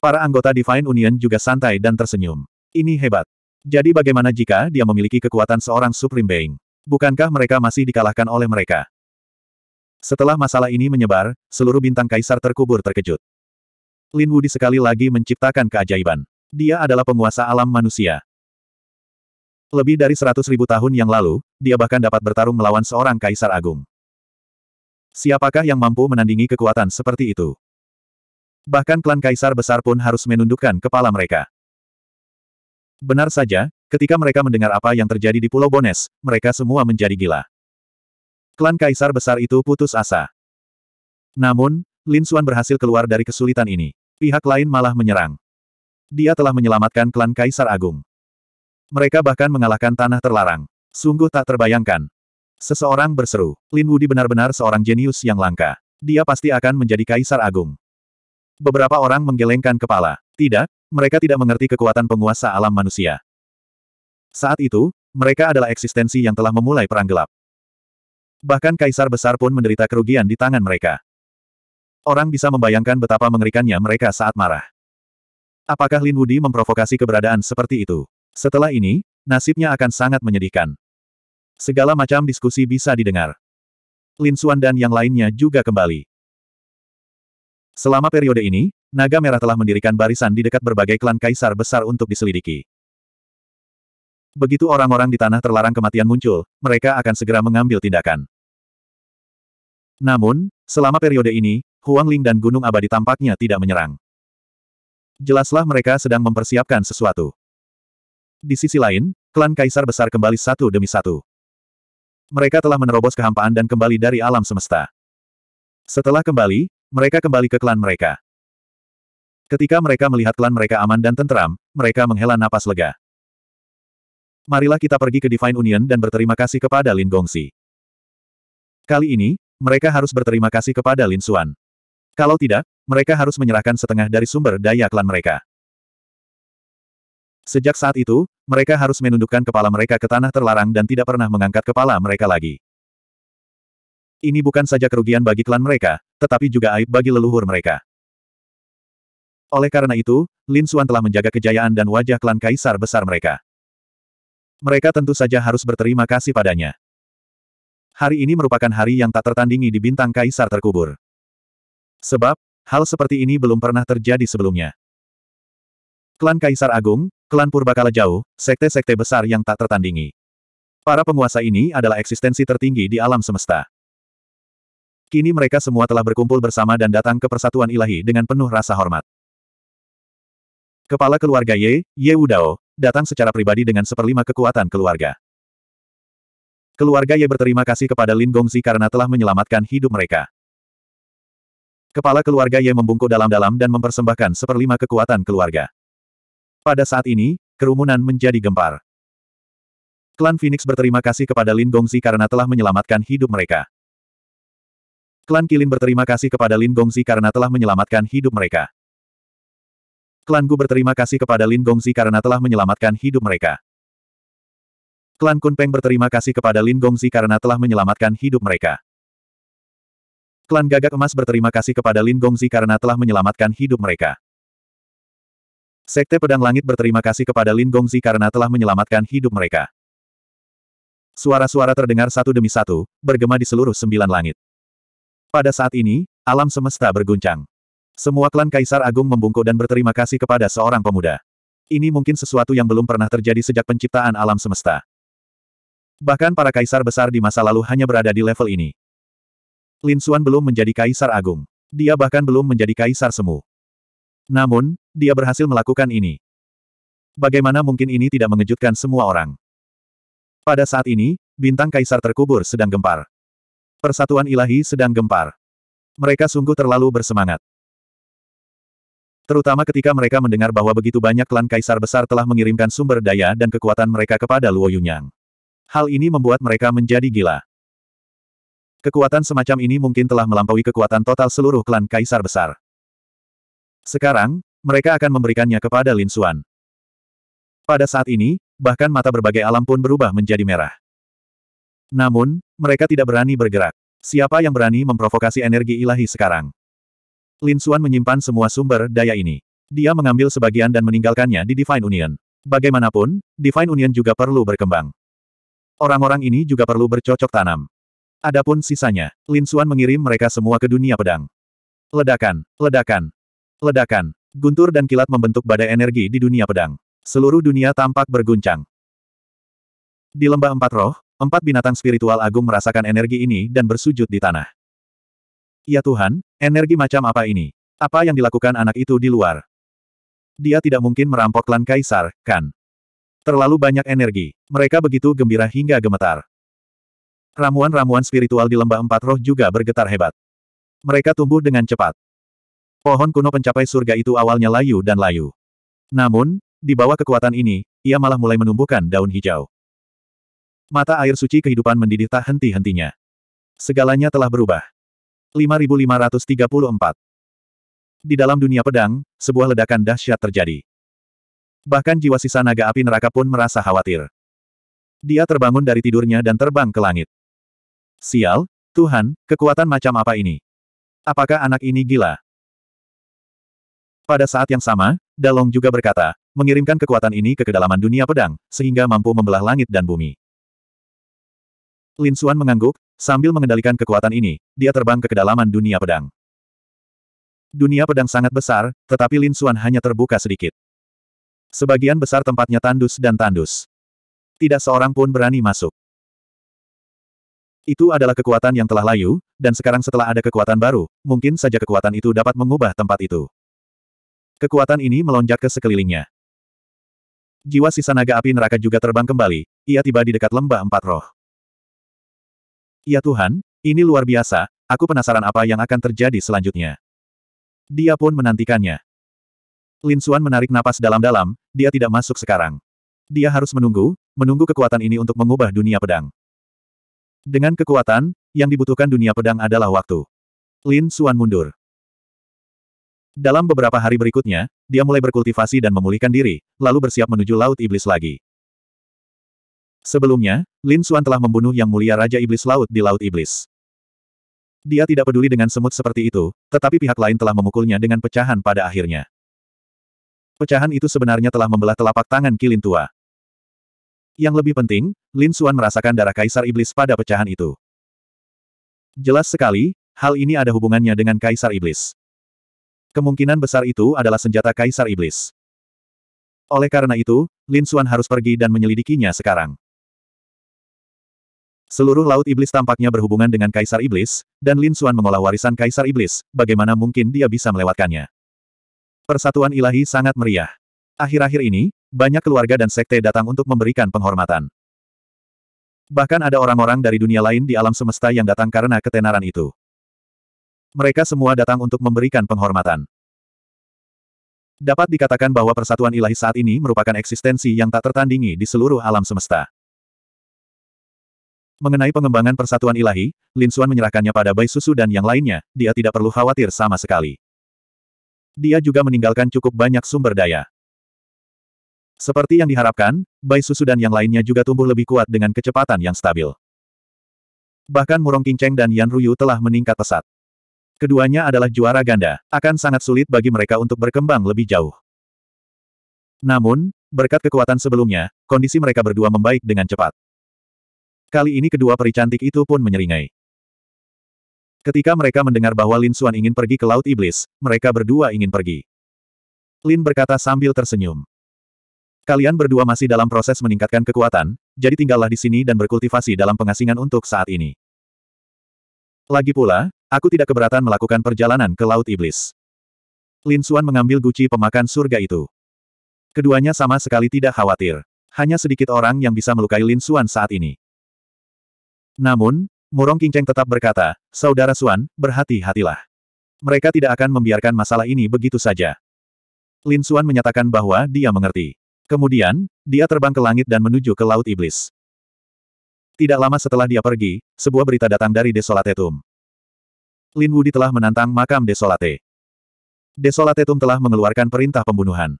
Para anggota Divine Union juga santai dan tersenyum. Ini hebat. Jadi bagaimana jika dia memiliki kekuatan seorang Supreme Being? Bukankah mereka masih dikalahkan oleh mereka? Setelah masalah ini menyebar, seluruh bintang kaisar terkubur terkejut. Lin Wudi sekali lagi menciptakan keajaiban. Dia adalah penguasa alam manusia. Lebih dari seratus ribu tahun yang lalu, dia bahkan dapat bertarung melawan seorang kaisar agung. Siapakah yang mampu menandingi kekuatan seperti itu? Bahkan klan kaisar besar pun harus menundukkan kepala mereka. Benar saja, ketika mereka mendengar apa yang terjadi di Pulau Bones, mereka semua menjadi gila. Klan kaisar besar itu putus asa. Namun, Lin Xuan berhasil keluar dari kesulitan ini. Pihak lain malah menyerang. Dia telah menyelamatkan klan kaisar agung. Mereka bahkan mengalahkan tanah terlarang. Sungguh tak terbayangkan. Seseorang berseru, Lin Wudi benar-benar seorang jenius yang langka. Dia pasti akan menjadi kaisar agung. Beberapa orang menggelengkan kepala. Tidak, mereka tidak mengerti kekuatan penguasa alam manusia. Saat itu, mereka adalah eksistensi yang telah memulai perang gelap. Bahkan kaisar besar pun menderita kerugian di tangan mereka. Orang bisa membayangkan betapa mengerikannya mereka saat marah. Apakah Lin Wudi memprovokasi keberadaan seperti itu? Setelah ini, nasibnya akan sangat menyedihkan. Segala macam diskusi bisa didengar. Lin Xuan dan yang lainnya juga kembali. Selama periode ini, Naga Merah telah mendirikan barisan di dekat berbagai klan kaisar besar untuk diselidiki. Begitu orang-orang di tanah terlarang kematian muncul, mereka akan segera mengambil tindakan. Namun, selama periode ini, Huang Ling dan Gunung Abadi tampaknya tidak menyerang. Jelaslah mereka sedang mempersiapkan sesuatu. Di sisi lain, klan kaisar besar kembali satu demi satu. Mereka telah menerobos kehampaan dan kembali dari alam semesta. Setelah kembali, mereka kembali ke klan mereka. Ketika mereka melihat klan mereka aman dan tentram, mereka menghela napas lega. Marilah kita pergi ke Divine Union dan berterima kasih kepada Lin Gongxi. Kali ini, mereka harus berterima kasih kepada Lin Xuan. Kalau tidak, mereka harus menyerahkan setengah dari sumber daya klan mereka. Sejak saat itu, mereka harus menundukkan kepala mereka ke tanah terlarang dan tidak pernah mengangkat kepala mereka lagi. Ini bukan saja kerugian bagi klan mereka, tetapi juga aib bagi leluhur mereka. Oleh karena itu, Lin Xuan telah menjaga kejayaan dan wajah klan kaisar besar mereka. Mereka tentu saja harus berterima kasih padanya. Hari ini merupakan hari yang tak tertandingi di bintang kaisar terkubur. Sebab, hal seperti ini belum pernah terjadi sebelumnya. Klan Kaisar Agung, klan Purbakala Jauh, sekte-sekte besar yang tak tertandingi. Para penguasa ini adalah eksistensi tertinggi di alam semesta. Kini mereka semua telah berkumpul bersama dan datang ke persatuan ilahi dengan penuh rasa hormat. Kepala keluarga Ye, Ye Wudao, datang secara pribadi dengan seperlima kekuatan keluarga. Keluarga Ye berterima kasih kepada Lin Gongzi karena telah menyelamatkan hidup mereka. Kepala keluarga Ye membungkuk dalam-dalam dan mempersembahkan seperlima kekuatan keluarga. Pada saat ini, kerumunan menjadi gempar. Klan Phoenix berterima kasih kepada Lin Gongzi karena telah menyelamatkan hidup mereka. Klan Kilin berterima kasih kepada Lin Gongzi karena telah menyelamatkan hidup mereka. Klan Gu berterima kasih kepada Lin Gongzi karena telah menyelamatkan hidup mereka. Klan Kunpeng berterima kasih kepada Lin Gongzi karena telah menyelamatkan hidup mereka. Klan Gagak Emas berterima kasih kepada Lin Gongzi karena telah menyelamatkan hidup mereka. Sekte Pedang Langit berterima kasih kepada Lin Gongzi karena telah menyelamatkan hidup mereka. Suara-suara terdengar satu demi satu, bergema di seluruh sembilan langit. Pada saat ini, alam semesta berguncang. Semua klan Kaisar Agung membungkuk dan berterima kasih kepada seorang pemuda. Ini mungkin sesuatu yang belum pernah terjadi sejak penciptaan alam semesta. Bahkan para kaisar besar di masa lalu hanya berada di level ini. Lin Xuan belum menjadi kaisar agung. Dia bahkan belum menjadi kaisar semu. Namun, dia berhasil melakukan ini. Bagaimana mungkin ini tidak mengejutkan semua orang? Pada saat ini, bintang kaisar terkubur sedang gempar. Persatuan ilahi sedang gempar. Mereka sungguh terlalu bersemangat. Terutama ketika mereka mendengar bahwa begitu banyak klan kaisar besar telah mengirimkan sumber daya dan kekuatan mereka kepada Luo Yunyang. Hal ini membuat mereka menjadi gila. Kekuatan semacam ini mungkin telah melampaui kekuatan total seluruh klan kaisar besar. Sekarang, mereka akan memberikannya kepada Lin Xuan. Pada saat ini, bahkan mata berbagai alam pun berubah menjadi merah. Namun, mereka tidak berani bergerak. Siapa yang berani memprovokasi energi ilahi sekarang? Lin Xuan menyimpan semua sumber daya ini. Dia mengambil sebagian dan meninggalkannya di Divine Union. Bagaimanapun, Divine Union juga perlu berkembang. Orang-orang ini juga perlu bercocok tanam. Adapun sisanya, Lin Xuan mengirim mereka semua ke dunia pedang. Ledakan, ledakan, ledakan. Guntur dan kilat membentuk badai energi di dunia pedang. Seluruh dunia tampak berguncang. Di lembah empat roh, Empat binatang spiritual agung merasakan energi ini dan bersujud di tanah. Ya Tuhan, energi macam apa ini? Apa yang dilakukan anak itu di luar? Dia tidak mungkin merampok klan kaisar, kan? Terlalu banyak energi. Mereka begitu gembira hingga gemetar. Ramuan-ramuan spiritual di lembah empat roh juga bergetar hebat. Mereka tumbuh dengan cepat. Pohon kuno pencapai surga itu awalnya layu dan layu. Namun, di bawah kekuatan ini, ia malah mulai menumbuhkan daun hijau. Mata air suci kehidupan mendidih tak henti-hentinya. Segalanya telah berubah. 5534 Di dalam dunia pedang, sebuah ledakan dahsyat terjadi. Bahkan jiwa sisa naga api neraka pun merasa khawatir. Dia terbangun dari tidurnya dan terbang ke langit. Sial, Tuhan, kekuatan macam apa ini? Apakah anak ini gila? Pada saat yang sama, Dalong juga berkata, mengirimkan kekuatan ini ke kedalaman dunia pedang, sehingga mampu membelah langit dan bumi. Lin Xuan mengangguk, sambil mengendalikan kekuatan ini, dia terbang ke kedalaman dunia pedang. Dunia pedang sangat besar, tetapi Lin Xuan hanya terbuka sedikit. Sebagian besar tempatnya tandus dan tandus. Tidak seorang pun berani masuk. Itu adalah kekuatan yang telah layu, dan sekarang setelah ada kekuatan baru, mungkin saja kekuatan itu dapat mengubah tempat itu. Kekuatan ini melonjak ke sekelilingnya. Jiwa sisa naga api neraka juga terbang kembali, ia tiba di dekat lembah empat roh. Ya Tuhan, ini luar biasa, aku penasaran apa yang akan terjadi selanjutnya. Dia pun menantikannya. Lin Xuan menarik napas dalam-dalam, dia tidak masuk sekarang. Dia harus menunggu, menunggu kekuatan ini untuk mengubah dunia pedang. Dengan kekuatan, yang dibutuhkan dunia pedang adalah waktu. Lin Xuan mundur. Dalam beberapa hari berikutnya, dia mulai berkultivasi dan memulihkan diri, lalu bersiap menuju Laut Iblis lagi. Sebelumnya, Lin Xuan telah membunuh Yang Mulia Raja Iblis Laut di Laut Iblis. Dia tidak peduli dengan semut seperti itu, tetapi pihak lain telah memukulnya dengan pecahan pada akhirnya. Pecahan itu sebenarnya telah membelah telapak tangan Kilin tua. Yang lebih penting, Lin Xuan merasakan darah Kaisar Iblis pada pecahan itu. Jelas sekali, hal ini ada hubungannya dengan Kaisar Iblis. Kemungkinan besar itu adalah senjata Kaisar Iblis. Oleh karena itu, Lin Xuan harus pergi dan menyelidikinya sekarang. Seluruh Laut Iblis tampaknya berhubungan dengan Kaisar Iblis, dan Lin Xuan mengolah warisan Kaisar Iblis, bagaimana mungkin dia bisa melewatkannya. Persatuan ilahi sangat meriah. Akhir-akhir ini, banyak keluarga dan sekte datang untuk memberikan penghormatan. Bahkan ada orang-orang dari dunia lain di alam semesta yang datang karena ketenaran itu. Mereka semua datang untuk memberikan penghormatan. Dapat dikatakan bahwa persatuan ilahi saat ini merupakan eksistensi yang tak tertandingi di seluruh alam semesta. Mengenai pengembangan persatuan ilahi, Lin Suan menyerahkannya pada Bai Susu dan yang lainnya, dia tidak perlu khawatir sama sekali. Dia juga meninggalkan cukup banyak sumber daya. Seperti yang diharapkan, Bai Susu dan yang lainnya juga tumbuh lebih kuat dengan kecepatan yang stabil. Bahkan Murong Kinceng dan Yan Ruyu telah meningkat pesat. Keduanya adalah juara ganda, akan sangat sulit bagi mereka untuk berkembang lebih jauh. Namun, berkat kekuatan sebelumnya, kondisi mereka berdua membaik dengan cepat. Kali ini kedua peri cantik itu pun menyeringai. Ketika mereka mendengar bahwa Lin Xuan ingin pergi ke Laut Iblis, mereka berdua ingin pergi. Lin berkata sambil tersenyum. Kalian berdua masih dalam proses meningkatkan kekuatan, jadi tinggallah di sini dan berkultivasi dalam pengasingan untuk saat ini. Lagi pula, aku tidak keberatan melakukan perjalanan ke Laut Iblis. Lin Xuan mengambil guci pemakan surga itu. Keduanya sama sekali tidak khawatir. Hanya sedikit orang yang bisa melukai Lin Xuan saat ini. Namun, Murong Cheng tetap berkata, Saudara Suan, berhati-hatilah. Mereka tidak akan membiarkan masalah ini begitu saja. Lin Suan menyatakan bahwa dia mengerti. Kemudian, dia terbang ke langit dan menuju ke Laut Iblis. Tidak lama setelah dia pergi, sebuah berita datang dari Desolatetum. Lin Wudi telah menantang makam Desolate. Desolatetum telah mengeluarkan perintah pembunuhan.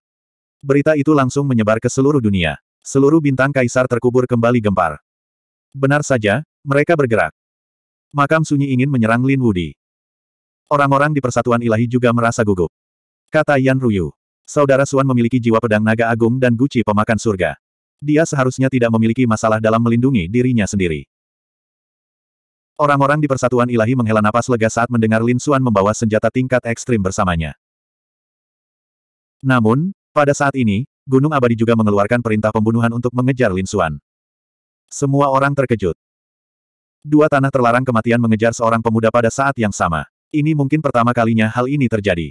Berita itu langsung menyebar ke seluruh dunia. Seluruh bintang kaisar terkubur kembali gempar. Benar saja, mereka bergerak. Makam sunyi ingin menyerang Lin Wudi. Orang-orang di Persatuan Ilahi juga merasa gugup. Kata Yan Ruyu. Saudara Suan memiliki jiwa pedang naga agung dan guci pemakan surga. Dia seharusnya tidak memiliki masalah dalam melindungi dirinya sendiri. Orang-orang di Persatuan Ilahi menghela napas lega saat mendengar Lin Suan membawa senjata tingkat ekstrim bersamanya. Namun, pada saat ini, Gunung Abadi juga mengeluarkan perintah pembunuhan untuk mengejar Lin Suan. Semua orang terkejut. Dua tanah terlarang kematian mengejar seorang pemuda pada saat yang sama. Ini mungkin pertama kalinya hal ini terjadi.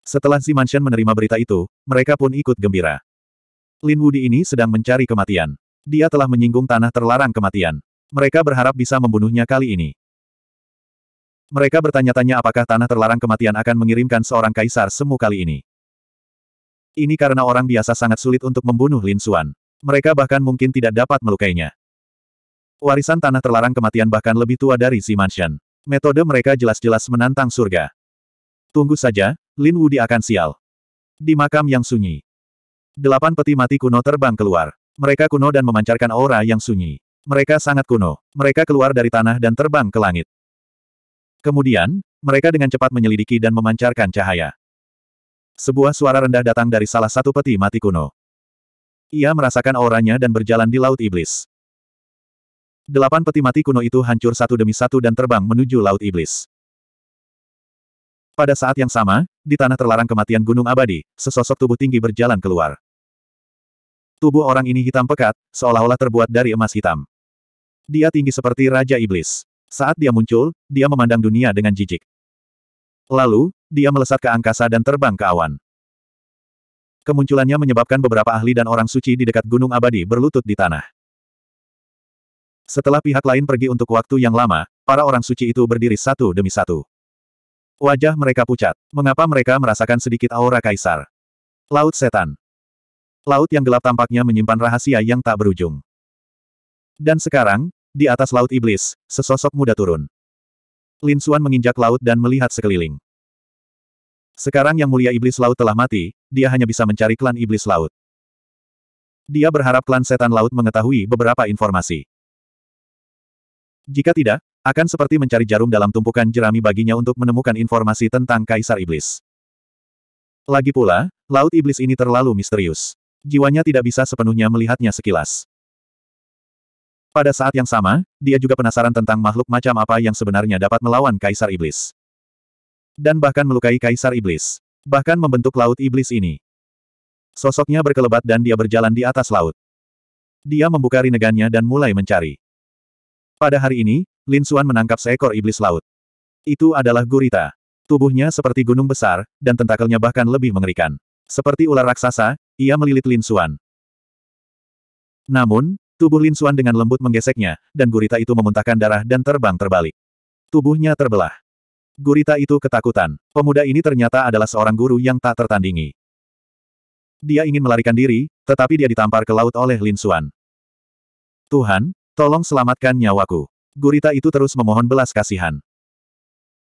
Setelah Si Mansion menerima berita itu, mereka pun ikut gembira. Lin Wudi ini sedang mencari kematian. Dia telah menyinggung tanah terlarang kematian. Mereka berharap bisa membunuhnya kali ini. Mereka bertanya-tanya apakah tanah terlarang kematian akan mengirimkan seorang kaisar semu kali ini. Ini karena orang biasa sangat sulit untuk membunuh Lin Xuan. Mereka bahkan mungkin tidak dapat melukainya. Warisan tanah terlarang kematian bahkan lebih tua dari si mansion. Metode mereka jelas-jelas menantang surga. Tunggu saja, Lin Wudi akan sial. Di makam yang sunyi. Delapan peti mati kuno terbang keluar. Mereka kuno dan memancarkan aura yang sunyi. Mereka sangat kuno. Mereka keluar dari tanah dan terbang ke langit. Kemudian, mereka dengan cepat menyelidiki dan memancarkan cahaya. Sebuah suara rendah datang dari salah satu peti mati kuno. Ia merasakan auranya dan berjalan di Laut Iblis. Delapan peti mati kuno itu hancur satu demi satu dan terbang menuju Laut Iblis. Pada saat yang sama, di tanah terlarang kematian Gunung Abadi, sesosok tubuh tinggi berjalan keluar. Tubuh orang ini hitam pekat, seolah-olah terbuat dari emas hitam. Dia tinggi seperti Raja Iblis. Saat dia muncul, dia memandang dunia dengan jijik. Lalu, dia melesat ke angkasa dan terbang ke awan. Kemunculannya menyebabkan beberapa ahli dan orang suci di dekat Gunung Abadi berlutut di tanah. Setelah pihak lain pergi untuk waktu yang lama, para orang suci itu berdiri satu demi satu. Wajah mereka pucat. Mengapa mereka merasakan sedikit aura kaisar? Laut setan. Laut yang gelap tampaknya menyimpan rahasia yang tak berujung. Dan sekarang, di atas laut iblis, sesosok muda turun. Lin Xuan menginjak laut dan melihat sekeliling. Sekarang yang mulia iblis laut telah mati, dia hanya bisa mencari klan iblis laut. Dia berharap klan setan laut mengetahui beberapa informasi. Jika tidak, akan seperti mencari jarum dalam tumpukan jerami baginya untuk menemukan informasi tentang Kaisar Iblis. Lagi pula, Laut Iblis ini terlalu misterius. Jiwanya tidak bisa sepenuhnya melihatnya sekilas. Pada saat yang sama, dia juga penasaran tentang makhluk macam apa yang sebenarnya dapat melawan Kaisar Iblis. Dan bahkan melukai Kaisar Iblis. Bahkan membentuk Laut Iblis ini. Sosoknya berkelebat dan dia berjalan di atas laut. Dia membuka rinegannya dan mulai mencari. Pada hari ini, Lin Suan menangkap seekor iblis laut. Itu adalah gurita. Tubuhnya seperti gunung besar, dan tentakelnya bahkan lebih mengerikan. Seperti ular raksasa, ia melilit Lin Suan. Namun, tubuh Lin Suan dengan lembut menggeseknya, dan gurita itu memuntahkan darah dan terbang terbalik. Tubuhnya terbelah. Gurita itu ketakutan. Pemuda ini ternyata adalah seorang guru yang tak tertandingi. Dia ingin melarikan diri, tetapi dia ditampar ke laut oleh Lin Suan. Tuhan, Tolong selamatkan nyawaku. Gurita itu terus memohon belas kasihan.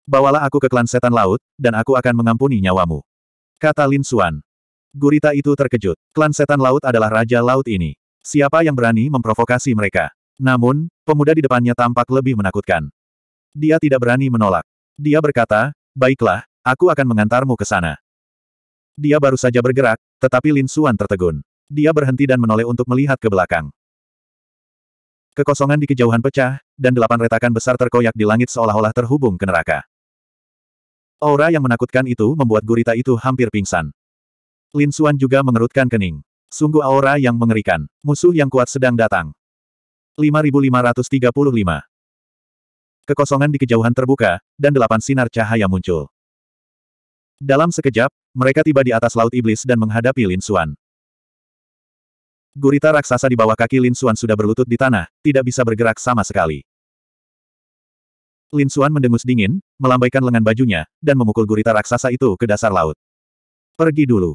Bawalah aku ke klan setan laut, dan aku akan mengampuni nyawamu. Kata Lin Xuan. Gurita itu terkejut. Klan setan laut adalah raja laut ini. Siapa yang berani memprovokasi mereka? Namun, pemuda di depannya tampak lebih menakutkan. Dia tidak berani menolak. Dia berkata, baiklah, aku akan mengantarmu ke sana. Dia baru saja bergerak, tetapi Lin Xuan tertegun. Dia berhenti dan menoleh untuk melihat ke belakang. Kekosongan di kejauhan pecah, dan delapan retakan besar terkoyak di langit seolah-olah terhubung ke neraka. Aura yang menakutkan itu membuat gurita itu hampir pingsan. Lin Suan juga mengerutkan kening. Sungguh aura yang mengerikan. Musuh yang kuat sedang datang. 5535 Kekosongan di kejauhan terbuka, dan delapan sinar cahaya muncul. Dalam sekejap, mereka tiba di atas Laut Iblis dan menghadapi Lin Suan. Gurita raksasa di bawah kaki Lin Xuan sudah berlutut di tanah, tidak bisa bergerak sama sekali. Lin Xuan mendengus dingin, melambaikan lengan bajunya, dan memukul gurita raksasa itu ke dasar laut. Pergi dulu.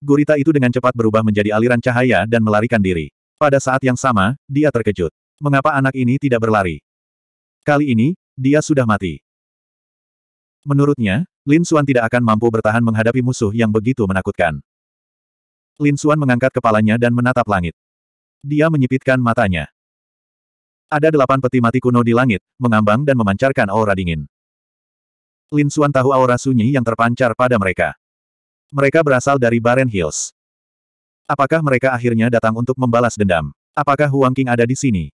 Gurita itu dengan cepat berubah menjadi aliran cahaya dan melarikan diri. Pada saat yang sama, dia terkejut. Mengapa anak ini tidak berlari? Kali ini, dia sudah mati. Menurutnya, Lin Xuan tidak akan mampu bertahan menghadapi musuh yang begitu menakutkan. Lin Suan mengangkat kepalanya dan menatap langit. Dia menyipitkan matanya. Ada delapan peti mati kuno di langit, mengambang dan memancarkan aura dingin. Lin Suan tahu aura sunyi yang terpancar pada mereka. Mereka berasal dari Baren Hills. Apakah mereka akhirnya datang untuk membalas dendam? Apakah Huang King ada di sini?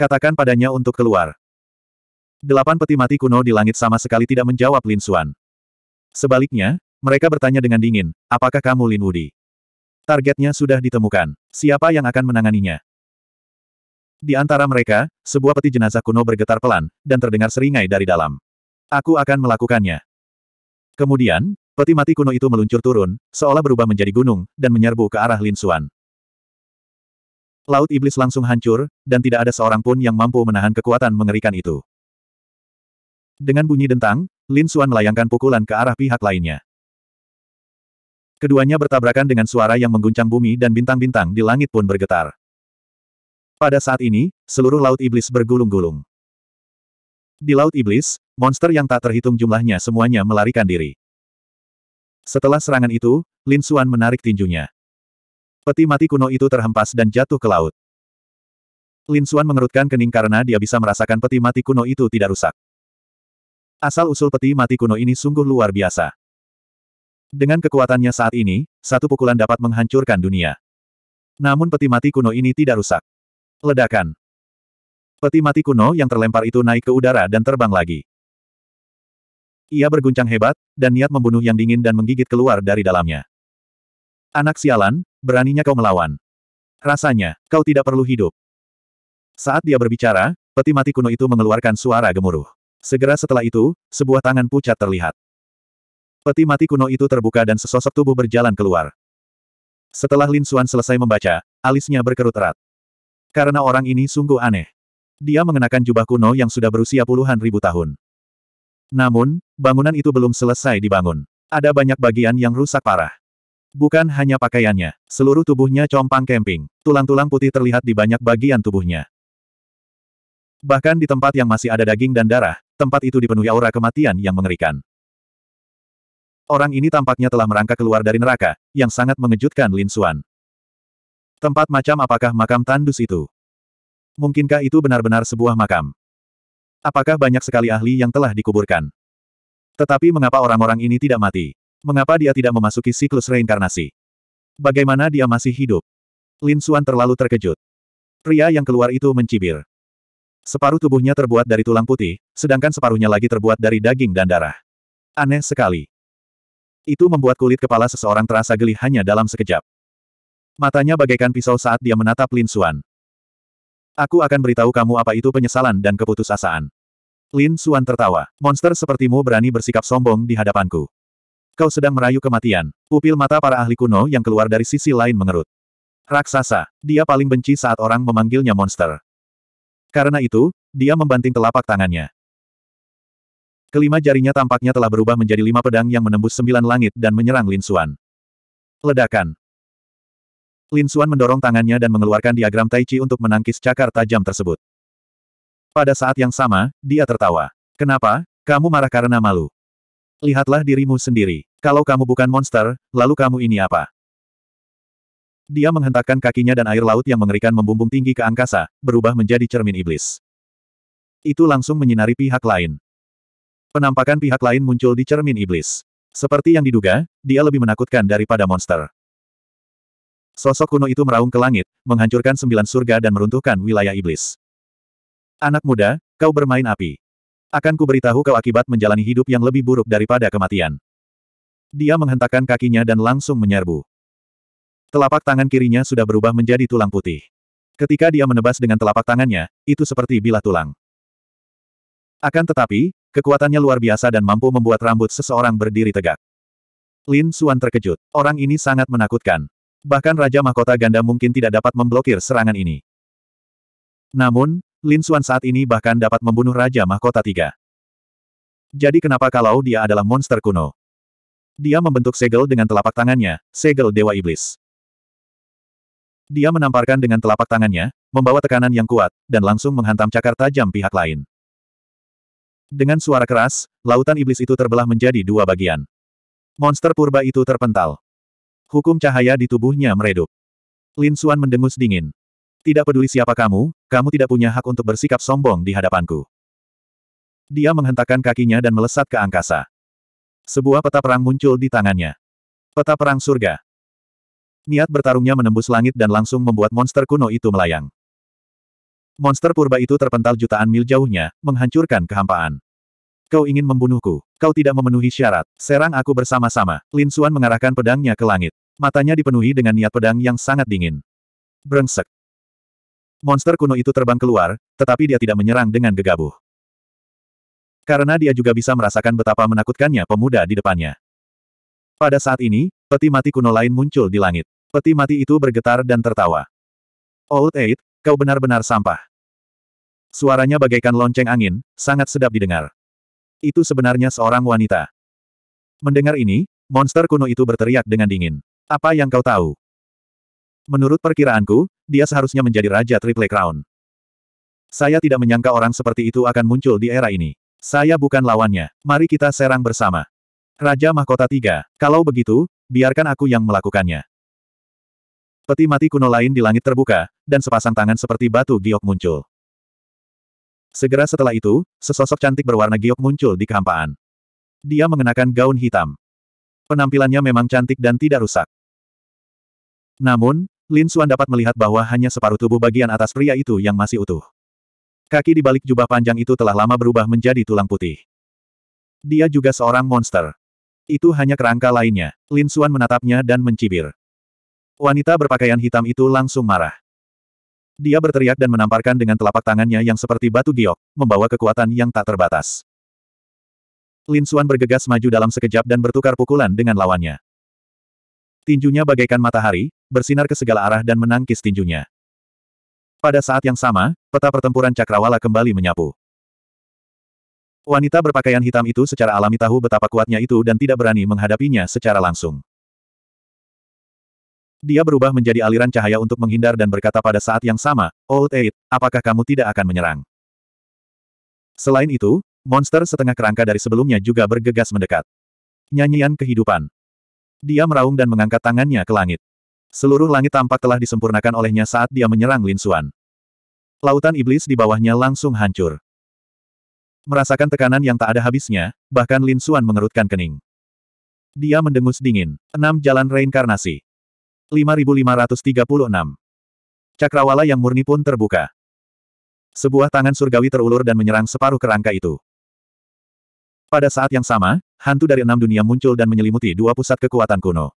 Katakan padanya untuk keluar. Delapan peti mati kuno di langit sama sekali tidak menjawab Lin Suan. Sebaliknya, mereka bertanya dengan dingin, apakah kamu Lin Wudi? Targetnya sudah ditemukan. Siapa yang akan menanganinya? Di antara mereka, sebuah peti jenazah kuno bergetar pelan, dan terdengar seringai dari dalam. Aku akan melakukannya. Kemudian, peti mati kuno itu meluncur turun, seolah berubah menjadi gunung, dan menyerbu ke arah Lin Xuan. Laut iblis langsung hancur, dan tidak ada seorang pun yang mampu menahan kekuatan mengerikan itu. Dengan bunyi dentang, Lin Xuan melayangkan pukulan ke arah pihak lainnya. Keduanya bertabrakan dengan suara yang mengguncang bumi dan bintang-bintang di langit pun bergetar. Pada saat ini, seluruh Laut Iblis bergulung-gulung. Di Laut Iblis, monster yang tak terhitung jumlahnya semuanya melarikan diri. Setelah serangan itu, Lin Xuan menarik tinjunya. Peti mati kuno itu terhempas dan jatuh ke laut. Lin Xuan mengerutkan kening karena dia bisa merasakan peti mati kuno itu tidak rusak. Asal-usul peti mati kuno ini sungguh luar biasa. Dengan kekuatannya saat ini, satu pukulan dapat menghancurkan dunia. Namun peti mati kuno ini tidak rusak. Ledakan. Peti mati kuno yang terlempar itu naik ke udara dan terbang lagi. Ia berguncang hebat, dan niat membunuh yang dingin dan menggigit keluar dari dalamnya. Anak sialan, beraninya kau melawan. Rasanya, kau tidak perlu hidup. Saat dia berbicara, peti mati kuno itu mengeluarkan suara gemuruh. Segera setelah itu, sebuah tangan pucat terlihat. Peti mati kuno itu terbuka dan sesosok tubuh berjalan keluar. Setelah Lin Xuan selesai membaca, alisnya berkerut erat. Karena orang ini sungguh aneh. Dia mengenakan jubah kuno yang sudah berusia puluhan ribu tahun. Namun, bangunan itu belum selesai dibangun. Ada banyak bagian yang rusak parah. Bukan hanya pakaiannya, seluruh tubuhnya compang kemping. Tulang-tulang putih terlihat di banyak bagian tubuhnya. Bahkan di tempat yang masih ada daging dan darah, tempat itu dipenuhi aura kematian yang mengerikan. Orang ini tampaknya telah merangkak keluar dari neraka, yang sangat mengejutkan Lin Xuan. Tempat macam apakah makam tandus itu? Mungkinkah itu benar-benar sebuah makam? Apakah banyak sekali ahli yang telah dikuburkan? Tetapi mengapa orang-orang ini tidak mati? Mengapa dia tidak memasuki siklus reinkarnasi? Bagaimana dia masih hidup? Lin Xuan terlalu terkejut. Pria yang keluar itu mencibir. Separuh tubuhnya terbuat dari tulang putih, sedangkan separuhnya lagi terbuat dari daging dan darah. Aneh sekali. Itu membuat kulit kepala seseorang terasa geli hanya dalam sekejap. Matanya bagaikan pisau saat dia menatap Lin Xuan. Aku akan beritahu kamu apa itu penyesalan dan keputusasaan. Lin Xuan tertawa. Monster sepertimu berani bersikap sombong di hadapanku. Kau sedang merayu kematian. Pupil mata para ahli kuno yang keluar dari sisi lain mengerut. Raksasa. Dia paling benci saat orang memanggilnya monster. Karena itu, dia membanting telapak tangannya. Kelima jarinya tampaknya telah berubah menjadi lima pedang yang menembus sembilan langit dan menyerang Lin Xuan. Ledakan. Lin Xuan mendorong tangannya dan mengeluarkan diagram Tai Chi untuk menangkis cakar tajam tersebut. Pada saat yang sama, dia tertawa. Kenapa? Kamu marah karena malu. Lihatlah dirimu sendiri. Kalau kamu bukan monster, lalu kamu ini apa? Dia menghentakkan kakinya dan air laut yang mengerikan membumbung tinggi ke angkasa, berubah menjadi cermin iblis. Itu langsung menyinari pihak lain. Penampakan pihak lain muncul di cermin iblis. Seperti yang diduga, dia lebih menakutkan daripada monster. Sosok kuno itu meraung ke langit, menghancurkan sembilan surga dan meruntuhkan wilayah iblis. Anak muda, kau bermain api. Akan beritahu kau akibat menjalani hidup yang lebih buruk daripada kematian. Dia menghentakkan kakinya dan langsung menyerbu. Telapak tangan kirinya sudah berubah menjadi tulang putih. Ketika dia menebas dengan telapak tangannya, itu seperti bilah tulang. Akan tetapi, Kekuatannya luar biasa dan mampu membuat rambut seseorang berdiri tegak. Lin Xuan terkejut. Orang ini sangat menakutkan. Bahkan Raja Mahkota Ganda mungkin tidak dapat memblokir serangan ini. Namun, Lin Xuan saat ini bahkan dapat membunuh Raja Mahkota Tiga. Jadi kenapa kalau dia adalah monster kuno? Dia membentuk segel dengan telapak tangannya, segel Dewa Iblis. Dia menamparkan dengan telapak tangannya, membawa tekanan yang kuat, dan langsung menghantam cakar tajam pihak lain. Dengan suara keras, lautan iblis itu terbelah menjadi dua bagian. Monster purba itu terpental. Hukum cahaya di tubuhnya meredup. Lin Xuan mendengus dingin. Tidak peduli siapa kamu, kamu tidak punya hak untuk bersikap sombong di hadapanku. Dia menghentakkan kakinya dan melesat ke angkasa. Sebuah peta perang muncul di tangannya. Peta perang surga. Niat bertarungnya menembus langit dan langsung membuat monster kuno itu melayang. Monster purba itu terpental jutaan mil jauhnya, menghancurkan kehampaan. Kau ingin membunuhku. Kau tidak memenuhi syarat. Serang aku bersama-sama. Lin Suan mengarahkan pedangnya ke langit. Matanya dipenuhi dengan niat pedang yang sangat dingin. Brengsek. Monster kuno itu terbang keluar, tetapi dia tidak menyerang dengan gegabah. Karena dia juga bisa merasakan betapa menakutkannya pemuda di depannya. Pada saat ini, peti mati kuno lain muncul di langit. Peti mati itu bergetar dan tertawa. Old Eight, Kau benar-benar sampah. Suaranya bagaikan lonceng angin, sangat sedap didengar. Itu sebenarnya seorang wanita. Mendengar ini, monster kuno itu berteriak dengan dingin. Apa yang kau tahu? Menurut perkiraanku, dia seharusnya menjadi Raja Triple Crown. Saya tidak menyangka orang seperti itu akan muncul di era ini. Saya bukan lawannya. Mari kita serang bersama. Raja Mahkota 3, kalau begitu, biarkan aku yang melakukannya. Peti mati kuno lain di langit terbuka, dan sepasang tangan seperti batu giok muncul. Segera setelah itu, sesosok cantik berwarna giok muncul di kehampaan. Dia mengenakan gaun hitam. Penampilannya memang cantik dan tidak rusak. Namun, Lin Xuan dapat melihat bahwa hanya separuh tubuh bagian atas pria itu yang masih utuh. Kaki di balik jubah panjang itu telah lama berubah menjadi tulang putih. Dia juga seorang monster. Itu hanya kerangka lainnya. Lin Xuan menatapnya dan mencibir. Wanita berpakaian hitam itu langsung marah. Dia berteriak dan menamparkan dengan telapak tangannya yang seperti batu giok, membawa kekuatan yang tak terbatas. Lin Xuan bergegas maju dalam sekejap dan bertukar pukulan dengan lawannya. Tinjunya bagaikan matahari, bersinar ke segala arah dan menangkis tinjunya. Pada saat yang sama, peta pertempuran cakrawala kembali menyapu. Wanita berpakaian hitam itu secara alami tahu betapa kuatnya itu dan tidak berani menghadapinya secara langsung. Dia berubah menjadi aliran cahaya untuk menghindar dan berkata pada saat yang sama, Old Eight, apakah kamu tidak akan menyerang? Selain itu, monster setengah kerangka dari sebelumnya juga bergegas mendekat. Nyanyian kehidupan. Dia meraung dan mengangkat tangannya ke langit. Seluruh langit tampak telah disempurnakan olehnya saat dia menyerang Lin Xuan. Lautan iblis di bawahnya langsung hancur. Merasakan tekanan yang tak ada habisnya, bahkan Lin Xuan mengerutkan kening. Dia mendengus dingin. Enam jalan reinkarnasi. 5536. Cakrawala yang murni pun terbuka. Sebuah tangan surgawi terulur dan menyerang separuh kerangka itu. Pada saat yang sama, hantu dari enam dunia muncul dan menyelimuti dua pusat kekuatan kuno.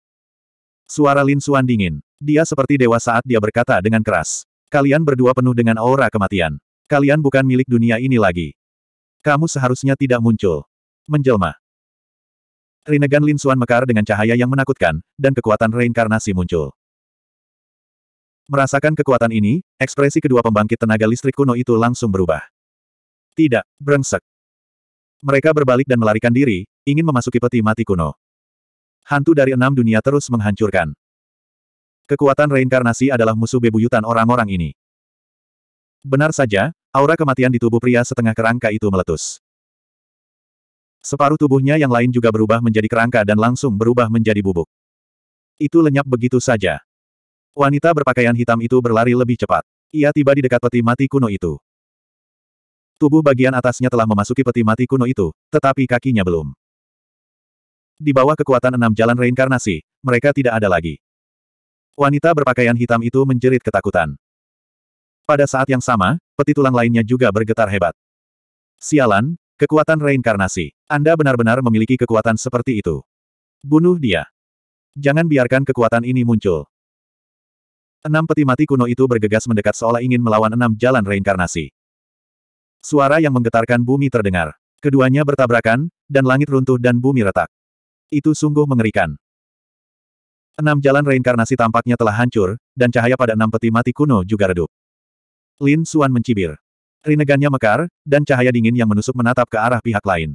Suara Lin Suan dingin. Dia seperti dewa saat dia berkata dengan keras. Kalian berdua penuh dengan aura kematian. Kalian bukan milik dunia ini lagi. Kamu seharusnya tidak muncul. Menjelma. Rinnegan Lin Xuan mekar dengan cahaya yang menakutkan, dan kekuatan reinkarnasi muncul. Merasakan kekuatan ini, ekspresi kedua pembangkit tenaga listrik kuno itu langsung berubah. Tidak, brengsek. Mereka berbalik dan melarikan diri, ingin memasuki peti mati kuno. Hantu dari enam dunia terus menghancurkan. Kekuatan reinkarnasi adalah musuh bebuyutan orang-orang ini. Benar saja, aura kematian di tubuh pria setengah kerangka itu meletus. Separuh tubuhnya yang lain juga berubah menjadi kerangka dan langsung berubah menjadi bubuk. Itu lenyap begitu saja. Wanita berpakaian hitam itu berlari lebih cepat. Ia tiba di dekat peti mati kuno itu. Tubuh bagian atasnya telah memasuki peti mati kuno itu, tetapi kakinya belum. Di bawah kekuatan enam jalan reinkarnasi, mereka tidak ada lagi. Wanita berpakaian hitam itu menjerit ketakutan. Pada saat yang sama, peti tulang lainnya juga bergetar hebat. Sialan, Kekuatan reinkarnasi. Anda benar-benar memiliki kekuatan seperti itu. Bunuh dia. Jangan biarkan kekuatan ini muncul. Enam peti mati kuno itu bergegas mendekat seolah ingin melawan enam jalan reinkarnasi. Suara yang menggetarkan bumi terdengar. Keduanya bertabrakan, dan langit runtuh dan bumi retak. Itu sungguh mengerikan. Enam jalan reinkarnasi tampaknya telah hancur, dan cahaya pada enam peti mati kuno juga redup. Lin Suan mencibir. Rinegannya mekar, dan cahaya dingin yang menusuk menatap ke arah pihak lain.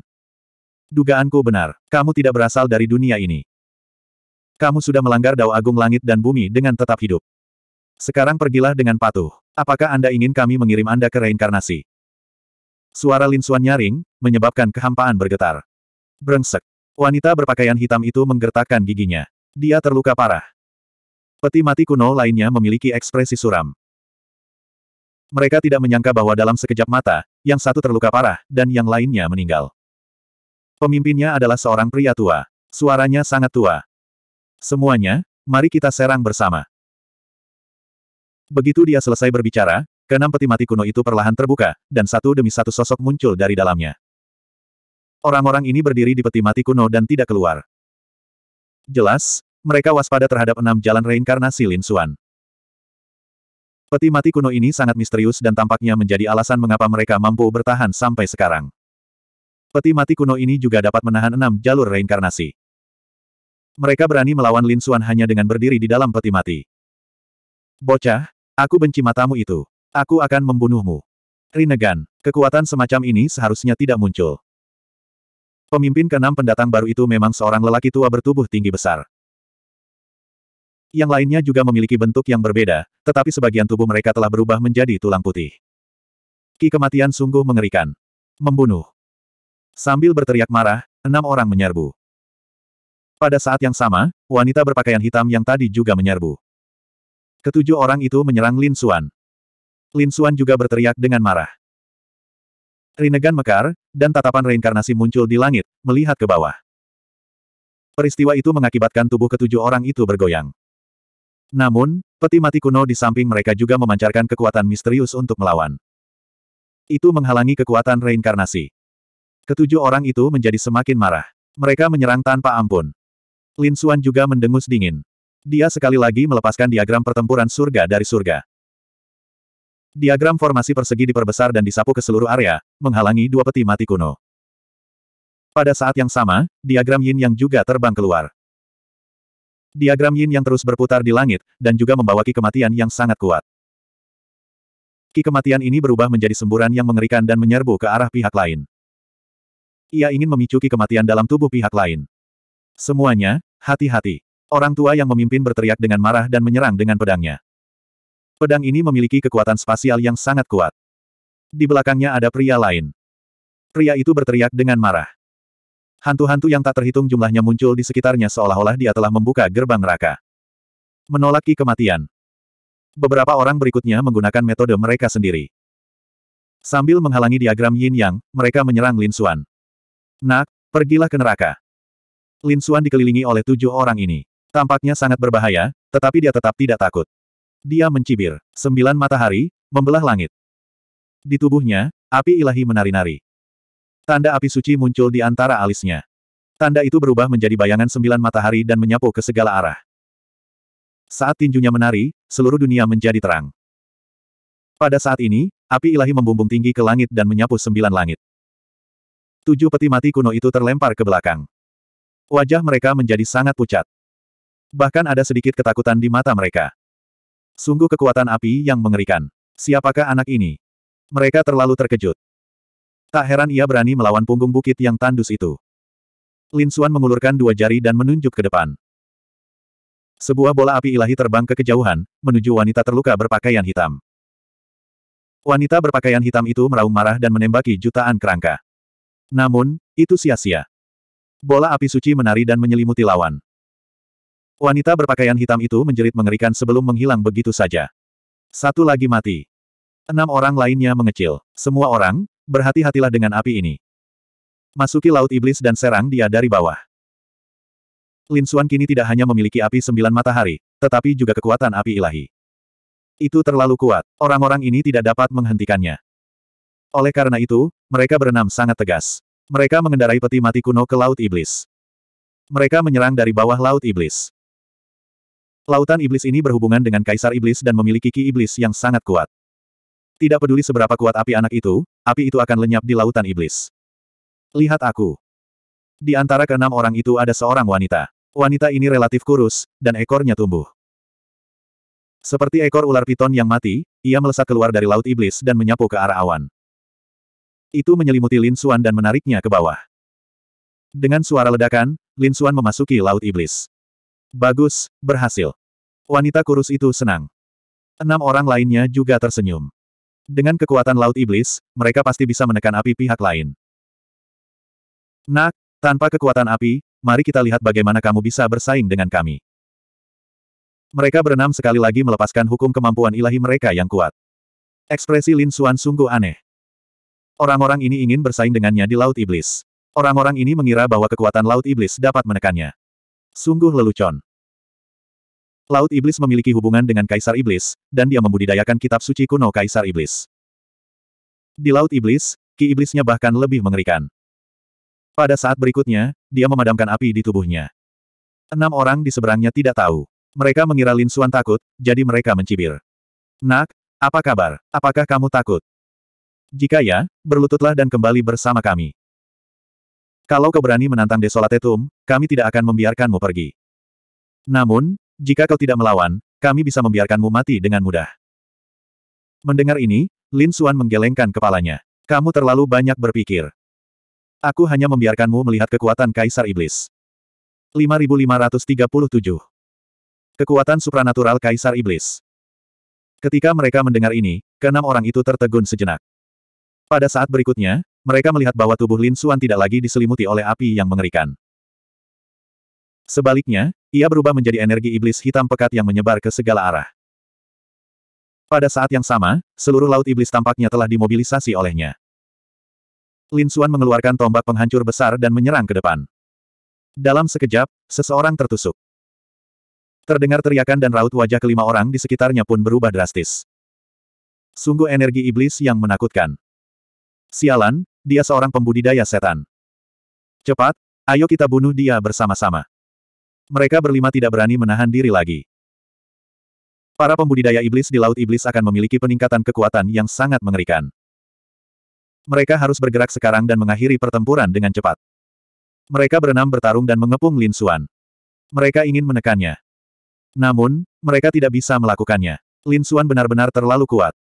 Dugaanku benar, kamu tidak berasal dari dunia ini. Kamu sudah melanggar dao agung langit dan bumi dengan tetap hidup. Sekarang pergilah dengan patuh. Apakah Anda ingin kami mengirim Anda ke reinkarnasi? Suara Lin Xuan nyaring, menyebabkan kehampaan bergetar. Brengsek. Wanita berpakaian hitam itu menggertakkan giginya. Dia terluka parah. Peti mati kuno lainnya memiliki ekspresi suram. Mereka tidak menyangka bahwa dalam sekejap mata, yang satu terluka parah, dan yang lainnya meninggal. Pemimpinnya adalah seorang pria tua. Suaranya sangat tua. Semuanya, mari kita serang bersama. Begitu dia selesai berbicara, keenam peti mati kuno itu perlahan terbuka, dan satu demi satu sosok muncul dari dalamnya. Orang-orang ini berdiri di peti mati kuno dan tidak keluar. Jelas, mereka waspada terhadap enam jalan reinkarnasi Lin Suan. Peti mati kuno ini sangat misterius dan tampaknya menjadi alasan mengapa mereka mampu bertahan sampai sekarang. Peti mati kuno ini juga dapat menahan enam jalur reinkarnasi. Mereka berani melawan Lin Suan hanya dengan berdiri di dalam peti mati. Bocah, aku benci matamu itu. Aku akan membunuhmu. Rinegan, kekuatan semacam ini seharusnya tidak muncul. Pemimpin keenam pendatang baru itu memang seorang lelaki tua bertubuh tinggi besar. Yang lainnya juga memiliki bentuk yang berbeda, tetapi sebagian tubuh mereka telah berubah menjadi tulang putih. Ki kematian sungguh mengerikan. Membunuh. Sambil berteriak marah, enam orang menyerbu. Pada saat yang sama, wanita berpakaian hitam yang tadi juga menyerbu. Ketujuh orang itu menyerang Lin Xuan. Lin Xuan juga berteriak dengan marah. Rinegan mekar, dan tatapan reinkarnasi muncul di langit, melihat ke bawah. Peristiwa itu mengakibatkan tubuh ketujuh orang itu bergoyang. Namun, peti mati kuno di samping mereka juga memancarkan kekuatan misterius untuk melawan. Itu menghalangi kekuatan reinkarnasi. Ketujuh orang itu menjadi semakin marah. Mereka menyerang tanpa ampun. Lin Xuan juga mendengus dingin. Dia sekali lagi melepaskan diagram pertempuran surga dari surga. Diagram formasi persegi diperbesar dan disapu ke seluruh area, menghalangi dua peti mati kuno. Pada saat yang sama, diagram yin yang juga terbang keluar. Diagram yin yang terus berputar di langit, dan juga membawa ki kematian yang sangat kuat. Ki kematian ini berubah menjadi semburan yang mengerikan dan menyerbu ke arah pihak lain. Ia ingin memicu ki kematian dalam tubuh pihak lain. Semuanya, hati-hati. Orang tua yang memimpin berteriak dengan marah dan menyerang dengan pedangnya. Pedang ini memiliki kekuatan spasial yang sangat kuat. Di belakangnya ada pria lain. Pria itu berteriak dengan marah. Hantu-hantu yang tak terhitung jumlahnya muncul di sekitarnya seolah-olah dia telah membuka gerbang neraka. Menolak ki kematian. Beberapa orang berikutnya menggunakan metode mereka sendiri. Sambil menghalangi diagram yin yang, mereka menyerang Lin Xuan. Nak, pergilah ke neraka. Lin Xuan dikelilingi oleh tujuh orang ini. Tampaknya sangat berbahaya, tetapi dia tetap tidak takut. Dia mencibir. Sembilan matahari, membelah langit. Di tubuhnya, api ilahi menari-nari. Tanda api suci muncul di antara alisnya. Tanda itu berubah menjadi bayangan sembilan matahari dan menyapu ke segala arah. Saat tinjunya menari, seluruh dunia menjadi terang. Pada saat ini, api ilahi membumbung tinggi ke langit dan menyapu sembilan langit. Tujuh peti mati kuno itu terlempar ke belakang. Wajah mereka menjadi sangat pucat. Bahkan ada sedikit ketakutan di mata mereka. Sungguh kekuatan api yang mengerikan. Siapakah anak ini? Mereka terlalu terkejut. Tak heran ia berani melawan punggung bukit yang tandus itu. Lin Xuan mengulurkan dua jari dan menunjuk ke depan. Sebuah bola api ilahi terbang ke kejauhan, menuju wanita terluka berpakaian hitam. Wanita berpakaian hitam itu meraung marah dan menembaki jutaan kerangka. Namun, itu sia-sia. Bola api suci menari dan menyelimuti lawan. Wanita berpakaian hitam itu menjerit mengerikan sebelum menghilang begitu saja. Satu lagi mati. Enam orang lainnya mengecil. Semua orang, berhati-hatilah dengan api ini. Masuki laut iblis dan serang dia dari bawah. Lin Xuan kini tidak hanya memiliki api sembilan matahari, tetapi juga kekuatan api ilahi. Itu terlalu kuat, orang-orang ini tidak dapat menghentikannya. Oleh karena itu, mereka berenam sangat tegas. Mereka mengendarai peti mati kuno ke Laut Iblis. Mereka menyerang dari bawah Laut Iblis. Lautan Iblis ini berhubungan dengan Kaisar Iblis dan memiliki Ki Iblis yang sangat kuat. Tidak peduli seberapa kuat api anak itu, api itu akan lenyap di lautan iblis. Lihat aku. Di antara keenam orang itu ada seorang wanita. Wanita ini relatif kurus, dan ekornya tumbuh. Seperti ekor ular piton yang mati, ia melesat keluar dari laut iblis dan menyapu ke arah awan. Itu menyelimuti Lin Suan dan menariknya ke bawah. Dengan suara ledakan, Lin Suan memasuki laut iblis. Bagus, berhasil. Wanita kurus itu senang. Enam orang lainnya juga tersenyum. Dengan kekuatan Laut Iblis, mereka pasti bisa menekan api pihak lain. Nak, tanpa kekuatan api, mari kita lihat bagaimana kamu bisa bersaing dengan kami. Mereka berenam sekali lagi melepaskan hukum kemampuan ilahi mereka yang kuat. Ekspresi Lin Xuan sungguh aneh. Orang-orang ini ingin bersaing dengannya di Laut Iblis. Orang-orang ini mengira bahwa kekuatan Laut Iblis dapat menekannya. Sungguh lelucon. Laut Iblis memiliki hubungan dengan Kaisar Iblis, dan dia membudidayakan kitab suci kuno Kaisar Iblis. Di Laut Iblis, ki iblisnya bahkan lebih mengerikan. Pada saat berikutnya, dia memadamkan api di tubuhnya. Enam orang di seberangnya tidak tahu. Mereka mengira Lin Suan takut, jadi mereka mencibir. Nak, apa kabar? Apakah kamu takut? Jika ya, berlututlah dan kembali bersama kami. Kalau kau berani menantang Desolatetum, kami tidak akan membiarkanmu pergi. Namun, jika kau tidak melawan, kami bisa membiarkanmu mati dengan mudah. Mendengar ini, Lin Xuan menggelengkan kepalanya. Kamu terlalu banyak berpikir. Aku hanya membiarkanmu melihat kekuatan Kaisar Iblis. 5537 Kekuatan Supranatural Kaisar Iblis Ketika mereka mendengar ini, keenam orang itu tertegun sejenak. Pada saat berikutnya, mereka melihat bahwa tubuh Lin Xuan tidak lagi diselimuti oleh api yang mengerikan. Sebaliknya, ia berubah menjadi energi iblis hitam pekat yang menyebar ke segala arah. Pada saat yang sama, seluruh laut iblis tampaknya telah dimobilisasi olehnya. Lin Xuan mengeluarkan tombak penghancur besar dan menyerang ke depan. Dalam sekejap, seseorang tertusuk. Terdengar teriakan dan raut wajah kelima orang di sekitarnya pun berubah drastis. Sungguh energi iblis yang menakutkan. Sialan, dia seorang pembudidaya setan. Cepat, ayo kita bunuh dia bersama-sama. Mereka berlima tidak berani menahan diri lagi. Para pembudidaya iblis di Laut Iblis akan memiliki peningkatan kekuatan yang sangat mengerikan. Mereka harus bergerak sekarang dan mengakhiri pertempuran dengan cepat. Mereka berenam bertarung dan mengepung Lin Xuan. Mereka ingin menekannya. Namun, mereka tidak bisa melakukannya. Lin Xuan benar-benar terlalu kuat.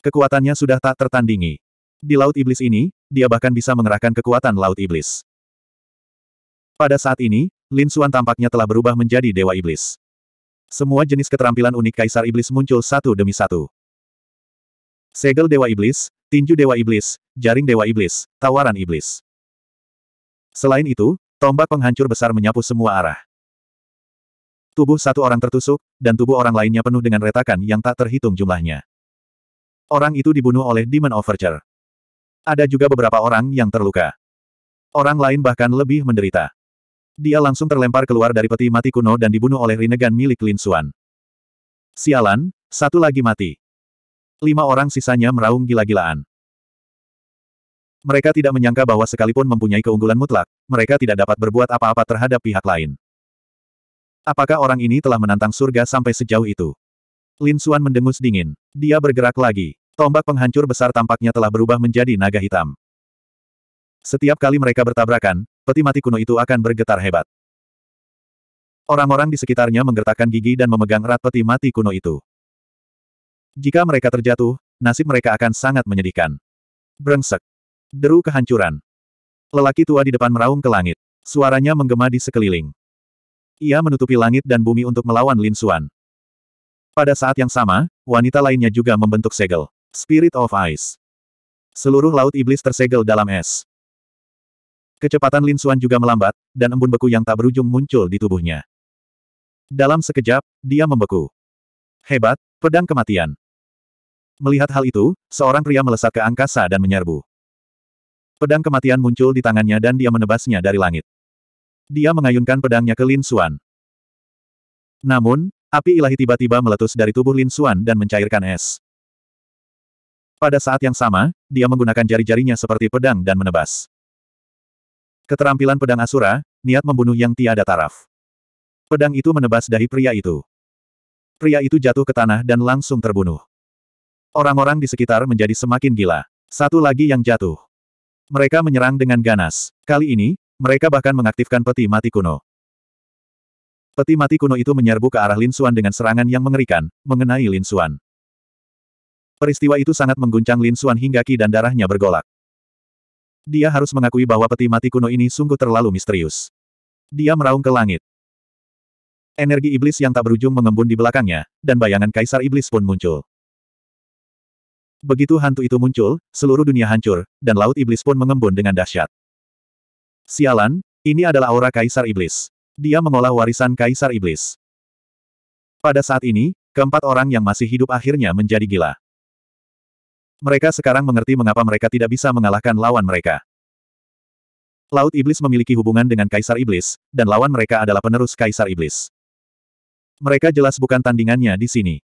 Kekuatannya sudah tak tertandingi. Di Laut Iblis ini, dia bahkan bisa mengerahkan kekuatan Laut Iblis. Pada saat ini, Lin Xuan tampaknya telah berubah menjadi Dewa Iblis. Semua jenis keterampilan unik Kaisar Iblis muncul satu demi satu. Segel Dewa Iblis, Tinju Dewa Iblis, Jaring Dewa Iblis, Tawaran Iblis. Selain itu, tombak penghancur besar menyapu semua arah. Tubuh satu orang tertusuk, dan tubuh orang lainnya penuh dengan retakan yang tak terhitung jumlahnya. Orang itu dibunuh oleh Demon Overture. Ada juga beberapa orang yang terluka. Orang lain bahkan lebih menderita. Dia langsung terlempar keluar dari peti mati kuno dan dibunuh oleh Rinnegan milik Lin Xuan. Sialan, satu lagi mati. Lima orang sisanya meraung gila-gilaan. Mereka tidak menyangka bahwa sekalipun mempunyai keunggulan mutlak, mereka tidak dapat berbuat apa-apa terhadap pihak lain. Apakah orang ini telah menantang surga sampai sejauh itu? Lin Xuan mendengus dingin. Dia bergerak lagi. Tombak penghancur besar tampaknya telah berubah menjadi naga hitam. Setiap kali mereka bertabrakan, peti mati kuno itu akan bergetar hebat. Orang-orang di sekitarnya menggertakkan gigi dan memegang erat peti mati kuno itu. Jika mereka terjatuh, nasib mereka akan sangat menyedihkan. Brengsek. Deru kehancuran. Lelaki tua di depan meraung ke langit. Suaranya menggema di sekeliling. Ia menutupi langit dan bumi untuk melawan Lin Xuan. Pada saat yang sama, wanita lainnya juga membentuk segel. Spirit of Ice. Seluruh laut iblis tersegel dalam es. Kecepatan Lin Xuan juga melambat, dan embun beku yang tak berujung muncul di tubuhnya. Dalam sekejap, dia membeku. Hebat, pedang kematian. Melihat hal itu, seorang pria melesat ke angkasa dan menyerbu. Pedang kematian muncul di tangannya dan dia menebasnya dari langit. Dia mengayunkan pedangnya ke Lin Xuan. Namun, api ilahi tiba-tiba meletus dari tubuh Lin Xuan dan mencairkan es. Pada saat yang sama, dia menggunakan jari-jarinya seperti pedang dan menebas. Keterampilan pedang Asura, niat membunuh yang tiada taraf. Pedang itu menebas dahi pria itu. Pria itu jatuh ke tanah dan langsung terbunuh. Orang-orang di sekitar menjadi semakin gila. Satu lagi yang jatuh. Mereka menyerang dengan ganas. Kali ini, mereka bahkan mengaktifkan peti mati kuno. Peti mati kuno itu menyerbu ke arah Lin Xuan dengan serangan yang mengerikan, mengenai Lin Xuan. Peristiwa itu sangat mengguncang Lin Xuan hingga ki dan darahnya bergolak. Dia harus mengakui bahwa peti mati kuno ini sungguh terlalu misterius. Dia meraung ke langit. Energi iblis yang tak berujung mengembun di belakangnya, dan bayangan kaisar iblis pun muncul. Begitu hantu itu muncul, seluruh dunia hancur, dan laut iblis pun mengembun dengan dahsyat. Sialan, ini adalah aura kaisar iblis. Dia mengolah warisan kaisar iblis. Pada saat ini, keempat orang yang masih hidup akhirnya menjadi gila. Mereka sekarang mengerti mengapa mereka tidak bisa mengalahkan lawan mereka. Laut Iblis memiliki hubungan dengan Kaisar Iblis, dan lawan mereka adalah penerus Kaisar Iblis. Mereka jelas bukan tandingannya di sini.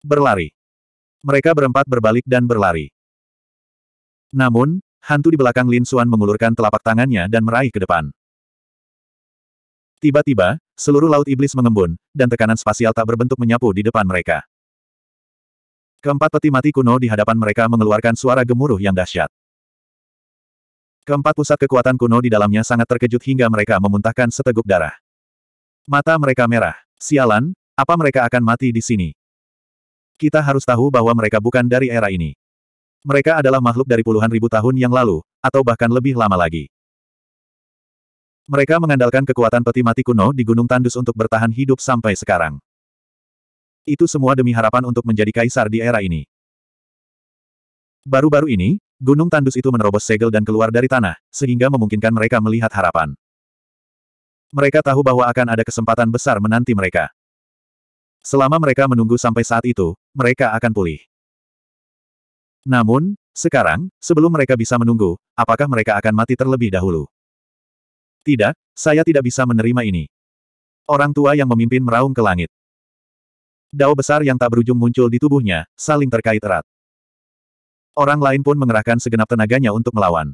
Berlari. Mereka berempat berbalik dan berlari. Namun, hantu di belakang Lin Xuan mengulurkan telapak tangannya dan meraih ke depan. Tiba-tiba, seluruh laut iblis mengembun, dan tekanan spasial tak berbentuk menyapu di depan mereka. Keempat peti mati kuno di hadapan mereka mengeluarkan suara gemuruh yang dahsyat. Keempat pusat kekuatan kuno di dalamnya sangat terkejut hingga mereka memuntahkan seteguk darah. Mata mereka merah. Sialan, apa mereka akan mati di sini? Kita harus tahu bahwa mereka bukan dari era ini. Mereka adalah makhluk dari puluhan ribu tahun yang lalu, atau bahkan lebih lama lagi. Mereka mengandalkan kekuatan peti mati kuno di Gunung Tandus untuk bertahan hidup sampai sekarang. Itu semua demi harapan untuk menjadi kaisar di era ini. Baru-baru ini, gunung tandus itu menerobos segel dan keluar dari tanah, sehingga memungkinkan mereka melihat harapan. Mereka tahu bahwa akan ada kesempatan besar menanti mereka. Selama mereka menunggu sampai saat itu, mereka akan pulih. Namun, sekarang, sebelum mereka bisa menunggu, apakah mereka akan mati terlebih dahulu? Tidak, saya tidak bisa menerima ini. Orang tua yang memimpin meraung ke langit. Dao besar yang tak berujung muncul di tubuhnya, saling terkait erat. Orang lain pun mengerahkan segenap tenaganya untuk melawan.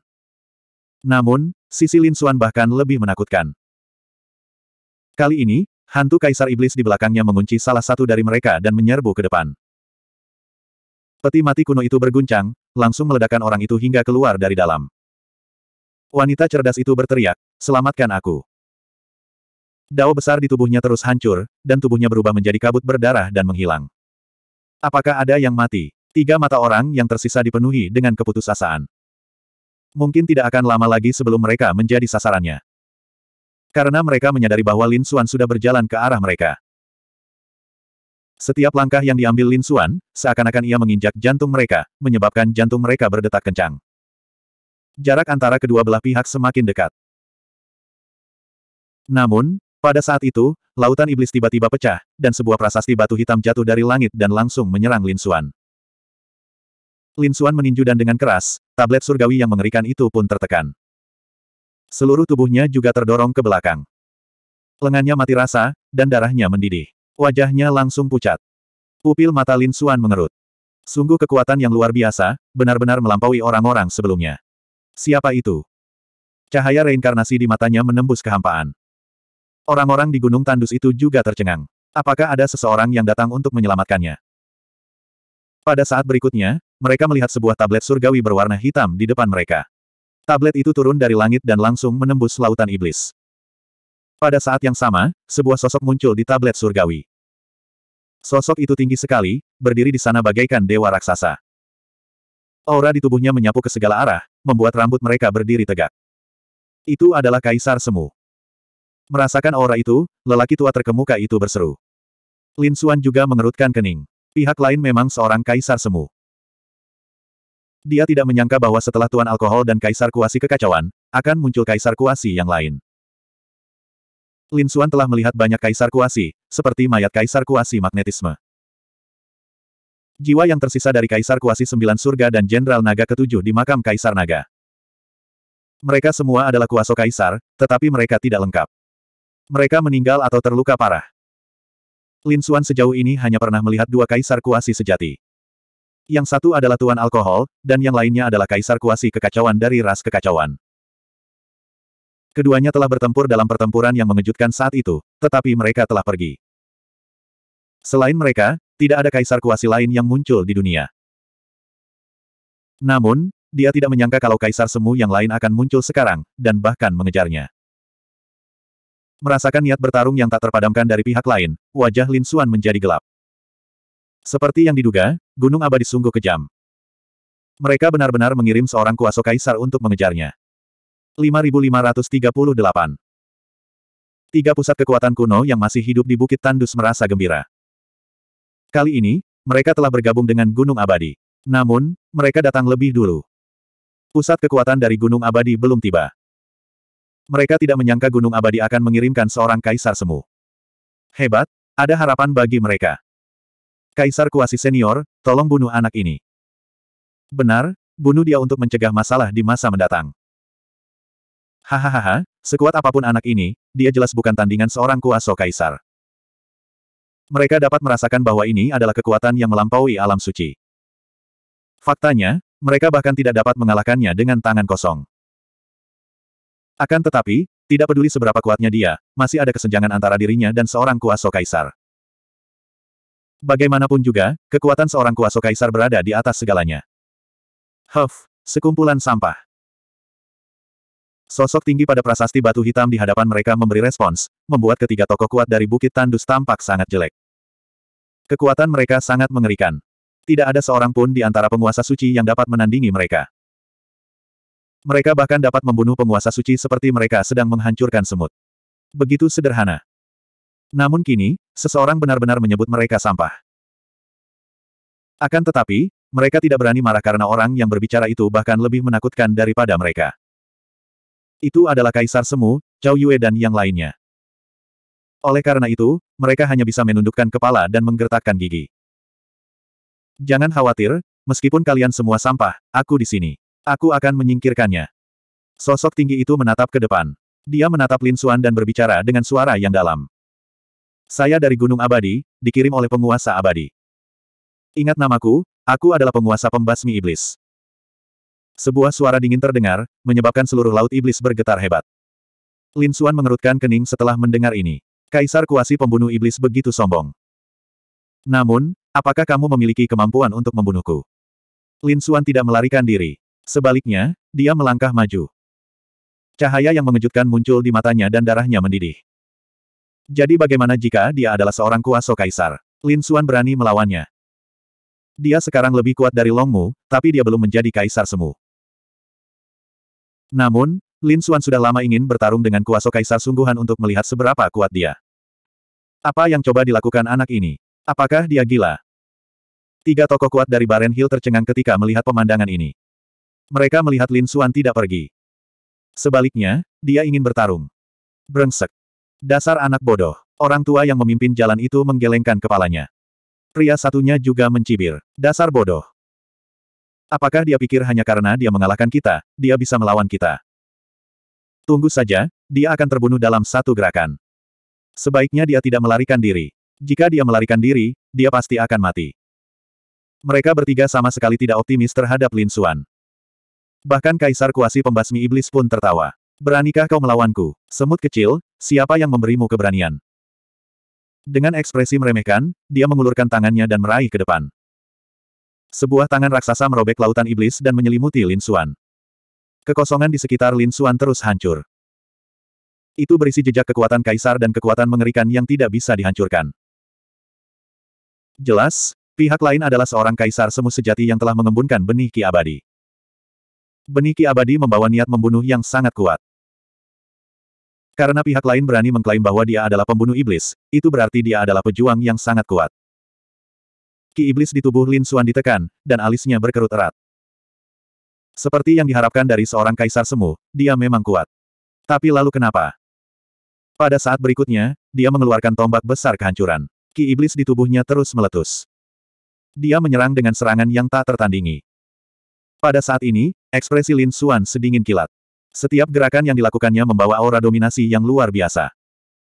Namun, sisi Lin Xuan bahkan lebih menakutkan. Kali ini, hantu Kaisar Iblis di belakangnya mengunci salah satu dari mereka dan menyerbu ke depan. Peti mati kuno itu berguncang, langsung meledakkan orang itu hingga keluar dari dalam. Wanita cerdas itu berteriak, selamatkan aku. Dao besar di tubuhnya terus hancur, dan tubuhnya berubah menjadi kabut berdarah dan menghilang. Apakah ada yang mati? Tiga mata orang yang tersisa dipenuhi dengan keputusasaan. Mungkin tidak akan lama lagi sebelum mereka menjadi sasarannya. Karena mereka menyadari bahwa Lin Xuan sudah berjalan ke arah mereka. Setiap langkah yang diambil Lin Xuan, seakan-akan ia menginjak jantung mereka, menyebabkan jantung mereka berdetak kencang. Jarak antara kedua belah pihak semakin dekat. Namun, pada saat itu, lautan iblis tiba-tiba pecah, dan sebuah prasasti batu hitam jatuh dari langit dan langsung menyerang Lin Xuan. Lin Xuan meninju dan dengan keras, tablet surgawi yang mengerikan itu pun tertekan. Seluruh tubuhnya juga terdorong ke belakang. Lengannya mati rasa, dan darahnya mendidih. Wajahnya langsung pucat. Pupil mata Lin Xuan mengerut. Sungguh kekuatan yang luar biasa, benar-benar melampaui orang-orang sebelumnya. Siapa itu? Cahaya reinkarnasi di matanya menembus kehampaan. Orang-orang di Gunung Tandus itu juga tercengang. Apakah ada seseorang yang datang untuk menyelamatkannya? Pada saat berikutnya, mereka melihat sebuah tablet surgawi berwarna hitam di depan mereka. Tablet itu turun dari langit dan langsung menembus lautan iblis. Pada saat yang sama, sebuah sosok muncul di tablet surgawi. Sosok itu tinggi sekali, berdiri di sana bagaikan dewa raksasa. Aura di tubuhnya menyapu ke segala arah, membuat rambut mereka berdiri tegak. Itu adalah Kaisar Semu. Merasakan aura itu, lelaki tua terkemuka itu berseru. Lin Xuan juga mengerutkan kening. Pihak lain memang seorang kaisar semu. Dia tidak menyangka bahwa setelah Tuan Alkohol dan Kaisar Kuasi kekacauan, akan muncul Kaisar Kuasi yang lain. Lin Xuan telah melihat banyak Kaisar Kuasi, seperti mayat Kaisar Kuasi magnetisme. Jiwa yang tersisa dari Kaisar Kuasi Sembilan Surga dan Jenderal Naga ketujuh di makam Kaisar Naga. Mereka semua adalah kuaso Kaisar, tetapi mereka tidak lengkap. Mereka meninggal atau terluka parah. Lin Xuan sejauh ini hanya pernah melihat dua kaisar kuasi sejati. Yang satu adalah tuan alkohol, dan yang lainnya adalah kaisar kuasi kekacauan dari ras kekacauan. Keduanya telah bertempur dalam pertempuran yang mengejutkan saat itu, tetapi mereka telah pergi. Selain mereka, tidak ada kaisar kuasi lain yang muncul di dunia. Namun, dia tidak menyangka kalau kaisar semu yang lain akan muncul sekarang, dan bahkan mengejarnya. Merasakan niat bertarung yang tak terpadamkan dari pihak lain, wajah Lin Xuan menjadi gelap. Seperti yang diduga, Gunung Abadi sungguh kejam. Mereka benar-benar mengirim seorang kuasa kaisar untuk mengejarnya. 5538 Tiga pusat kekuatan kuno yang masih hidup di Bukit Tandus merasa gembira. Kali ini, mereka telah bergabung dengan Gunung Abadi. Namun, mereka datang lebih dulu. Pusat kekuatan dari Gunung Abadi belum tiba. Mereka tidak menyangka Gunung Abadi akan mengirimkan seorang kaisar semu. Hebat, ada harapan bagi mereka. Kaisar Kuasi Senior, tolong bunuh anak ini. Benar, bunuh dia untuk mencegah masalah di masa mendatang. Hahaha, sekuat apapun anak ini, dia jelas bukan tandingan seorang kuaso kaisar. Mereka dapat merasakan bahwa ini adalah kekuatan yang melampaui alam suci. Faktanya, mereka bahkan tidak dapat mengalahkannya dengan tangan kosong. Akan tetapi, tidak peduli seberapa kuatnya dia, masih ada kesenjangan antara dirinya dan seorang kuasa kaisar. Bagaimanapun juga, kekuatan seorang kuasa kaisar berada di atas segalanya. Huff, sekumpulan sampah. Sosok tinggi pada prasasti batu hitam di hadapan mereka memberi respons, membuat ketiga tokoh kuat dari Bukit Tandus tampak sangat jelek. Kekuatan mereka sangat mengerikan. Tidak ada seorang pun di antara penguasa suci yang dapat menandingi mereka. Mereka bahkan dapat membunuh penguasa suci seperti mereka sedang menghancurkan semut. Begitu sederhana. Namun kini, seseorang benar-benar menyebut mereka sampah. Akan tetapi, mereka tidak berani marah karena orang yang berbicara itu bahkan lebih menakutkan daripada mereka. Itu adalah Kaisar Semu, Cao Yue dan yang lainnya. Oleh karena itu, mereka hanya bisa menundukkan kepala dan menggertakkan gigi. Jangan khawatir, meskipun kalian semua sampah, aku di sini. Aku akan menyingkirkannya. Sosok tinggi itu menatap ke depan. Dia menatap Lin Xuan dan berbicara dengan suara yang dalam. Saya dari Gunung Abadi, dikirim oleh penguasa abadi. Ingat namaku, aku adalah penguasa pembasmi iblis. Sebuah suara dingin terdengar, menyebabkan seluruh laut iblis bergetar hebat. Lin Xuan mengerutkan kening setelah mendengar ini. Kaisar kuasi pembunuh iblis begitu sombong. Namun, apakah kamu memiliki kemampuan untuk membunuhku? Lin Xuan tidak melarikan diri. Sebaliknya, dia melangkah maju. Cahaya yang mengejutkan muncul di matanya dan darahnya mendidih. Jadi bagaimana jika dia adalah seorang kuasa kaisar? Lin Xuan berani melawannya. Dia sekarang lebih kuat dari Long Mu, tapi dia belum menjadi kaisar semu. Namun, Lin Xuan sudah lama ingin bertarung dengan kuasa kaisar sungguhan untuk melihat seberapa kuat dia. Apa yang coba dilakukan anak ini? Apakah dia gila? Tiga tokoh kuat dari Baren Hill tercengang ketika melihat pemandangan ini. Mereka melihat Lin Suan tidak pergi. Sebaliknya, dia ingin bertarung. Brengsek. Dasar anak bodoh. Orang tua yang memimpin jalan itu menggelengkan kepalanya. Pria satunya juga mencibir. Dasar bodoh. Apakah dia pikir hanya karena dia mengalahkan kita, dia bisa melawan kita? Tunggu saja, dia akan terbunuh dalam satu gerakan. Sebaiknya dia tidak melarikan diri. Jika dia melarikan diri, dia pasti akan mati. Mereka bertiga sama sekali tidak optimis terhadap Lin Suan. Bahkan Kaisar Kuasi Pembasmi Iblis pun tertawa. Beranikah kau melawanku? Semut kecil, siapa yang memberimu keberanian? Dengan ekspresi meremehkan, dia mengulurkan tangannya dan meraih ke depan. Sebuah tangan raksasa merobek lautan iblis dan menyelimuti Lin Xuan. Kekosongan di sekitar Lin Xuan terus hancur. Itu berisi jejak kekuatan kaisar dan kekuatan mengerikan yang tidak bisa dihancurkan. Jelas, pihak lain adalah seorang kaisar semu sejati yang telah mengembunkan benih ki abadi. Benih Ki Abadi membawa niat membunuh yang sangat kuat. Karena pihak lain berani mengklaim bahwa dia adalah pembunuh iblis, itu berarti dia adalah pejuang yang sangat kuat. Ki iblis di tubuh Lin Suan ditekan, dan alisnya berkerut erat. Seperti yang diharapkan dari seorang kaisar semu, dia memang kuat. Tapi lalu kenapa? Pada saat berikutnya, dia mengeluarkan tombak besar kehancuran. Ki iblis di tubuhnya terus meletus. Dia menyerang dengan serangan yang tak tertandingi. Pada saat ini, ekspresi Lin Xuan sedingin kilat. Setiap gerakan yang dilakukannya membawa aura dominasi yang luar biasa.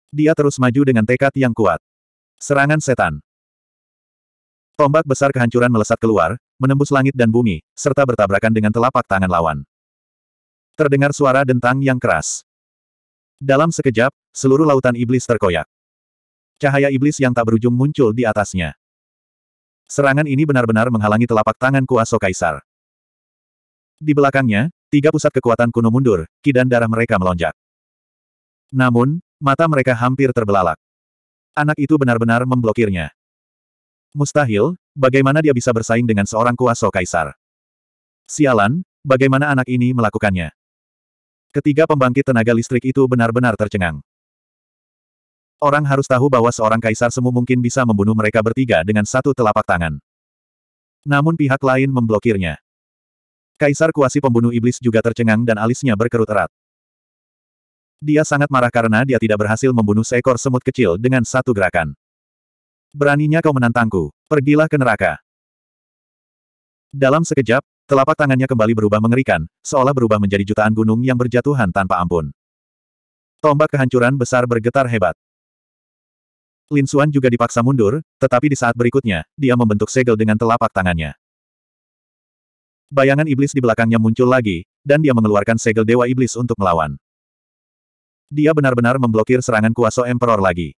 Dia terus maju dengan tekad yang kuat. Serangan setan. Tombak besar kehancuran melesat keluar, menembus langit dan bumi, serta bertabrakan dengan telapak tangan lawan. Terdengar suara dentang yang keras. Dalam sekejap, seluruh lautan iblis terkoyak. Cahaya iblis yang tak berujung muncul di atasnya. Serangan ini benar-benar menghalangi telapak tangan kuasa Kaisar. Di belakangnya, tiga pusat kekuatan kuno mundur, ki darah mereka melonjak. Namun, mata mereka hampir terbelalak. Anak itu benar-benar memblokirnya. Mustahil, bagaimana dia bisa bersaing dengan seorang kuasa kaisar. Sialan, bagaimana anak ini melakukannya. Ketiga pembangkit tenaga listrik itu benar-benar tercengang. Orang harus tahu bahwa seorang kaisar semu mungkin bisa membunuh mereka bertiga dengan satu telapak tangan. Namun pihak lain memblokirnya. Kaisar kuasi pembunuh iblis juga tercengang dan alisnya berkerut erat. Dia sangat marah karena dia tidak berhasil membunuh seekor semut kecil dengan satu gerakan. Beraninya kau menantangku, pergilah ke neraka. Dalam sekejap, telapak tangannya kembali berubah mengerikan, seolah berubah menjadi jutaan gunung yang berjatuhan tanpa ampun. Tombak kehancuran besar bergetar hebat. Lin Xuan juga dipaksa mundur, tetapi di saat berikutnya, dia membentuk segel dengan telapak tangannya. Bayangan iblis di belakangnya muncul lagi, dan dia mengeluarkan segel Dewa Iblis untuk melawan. Dia benar-benar memblokir serangan kuasa Emperor lagi.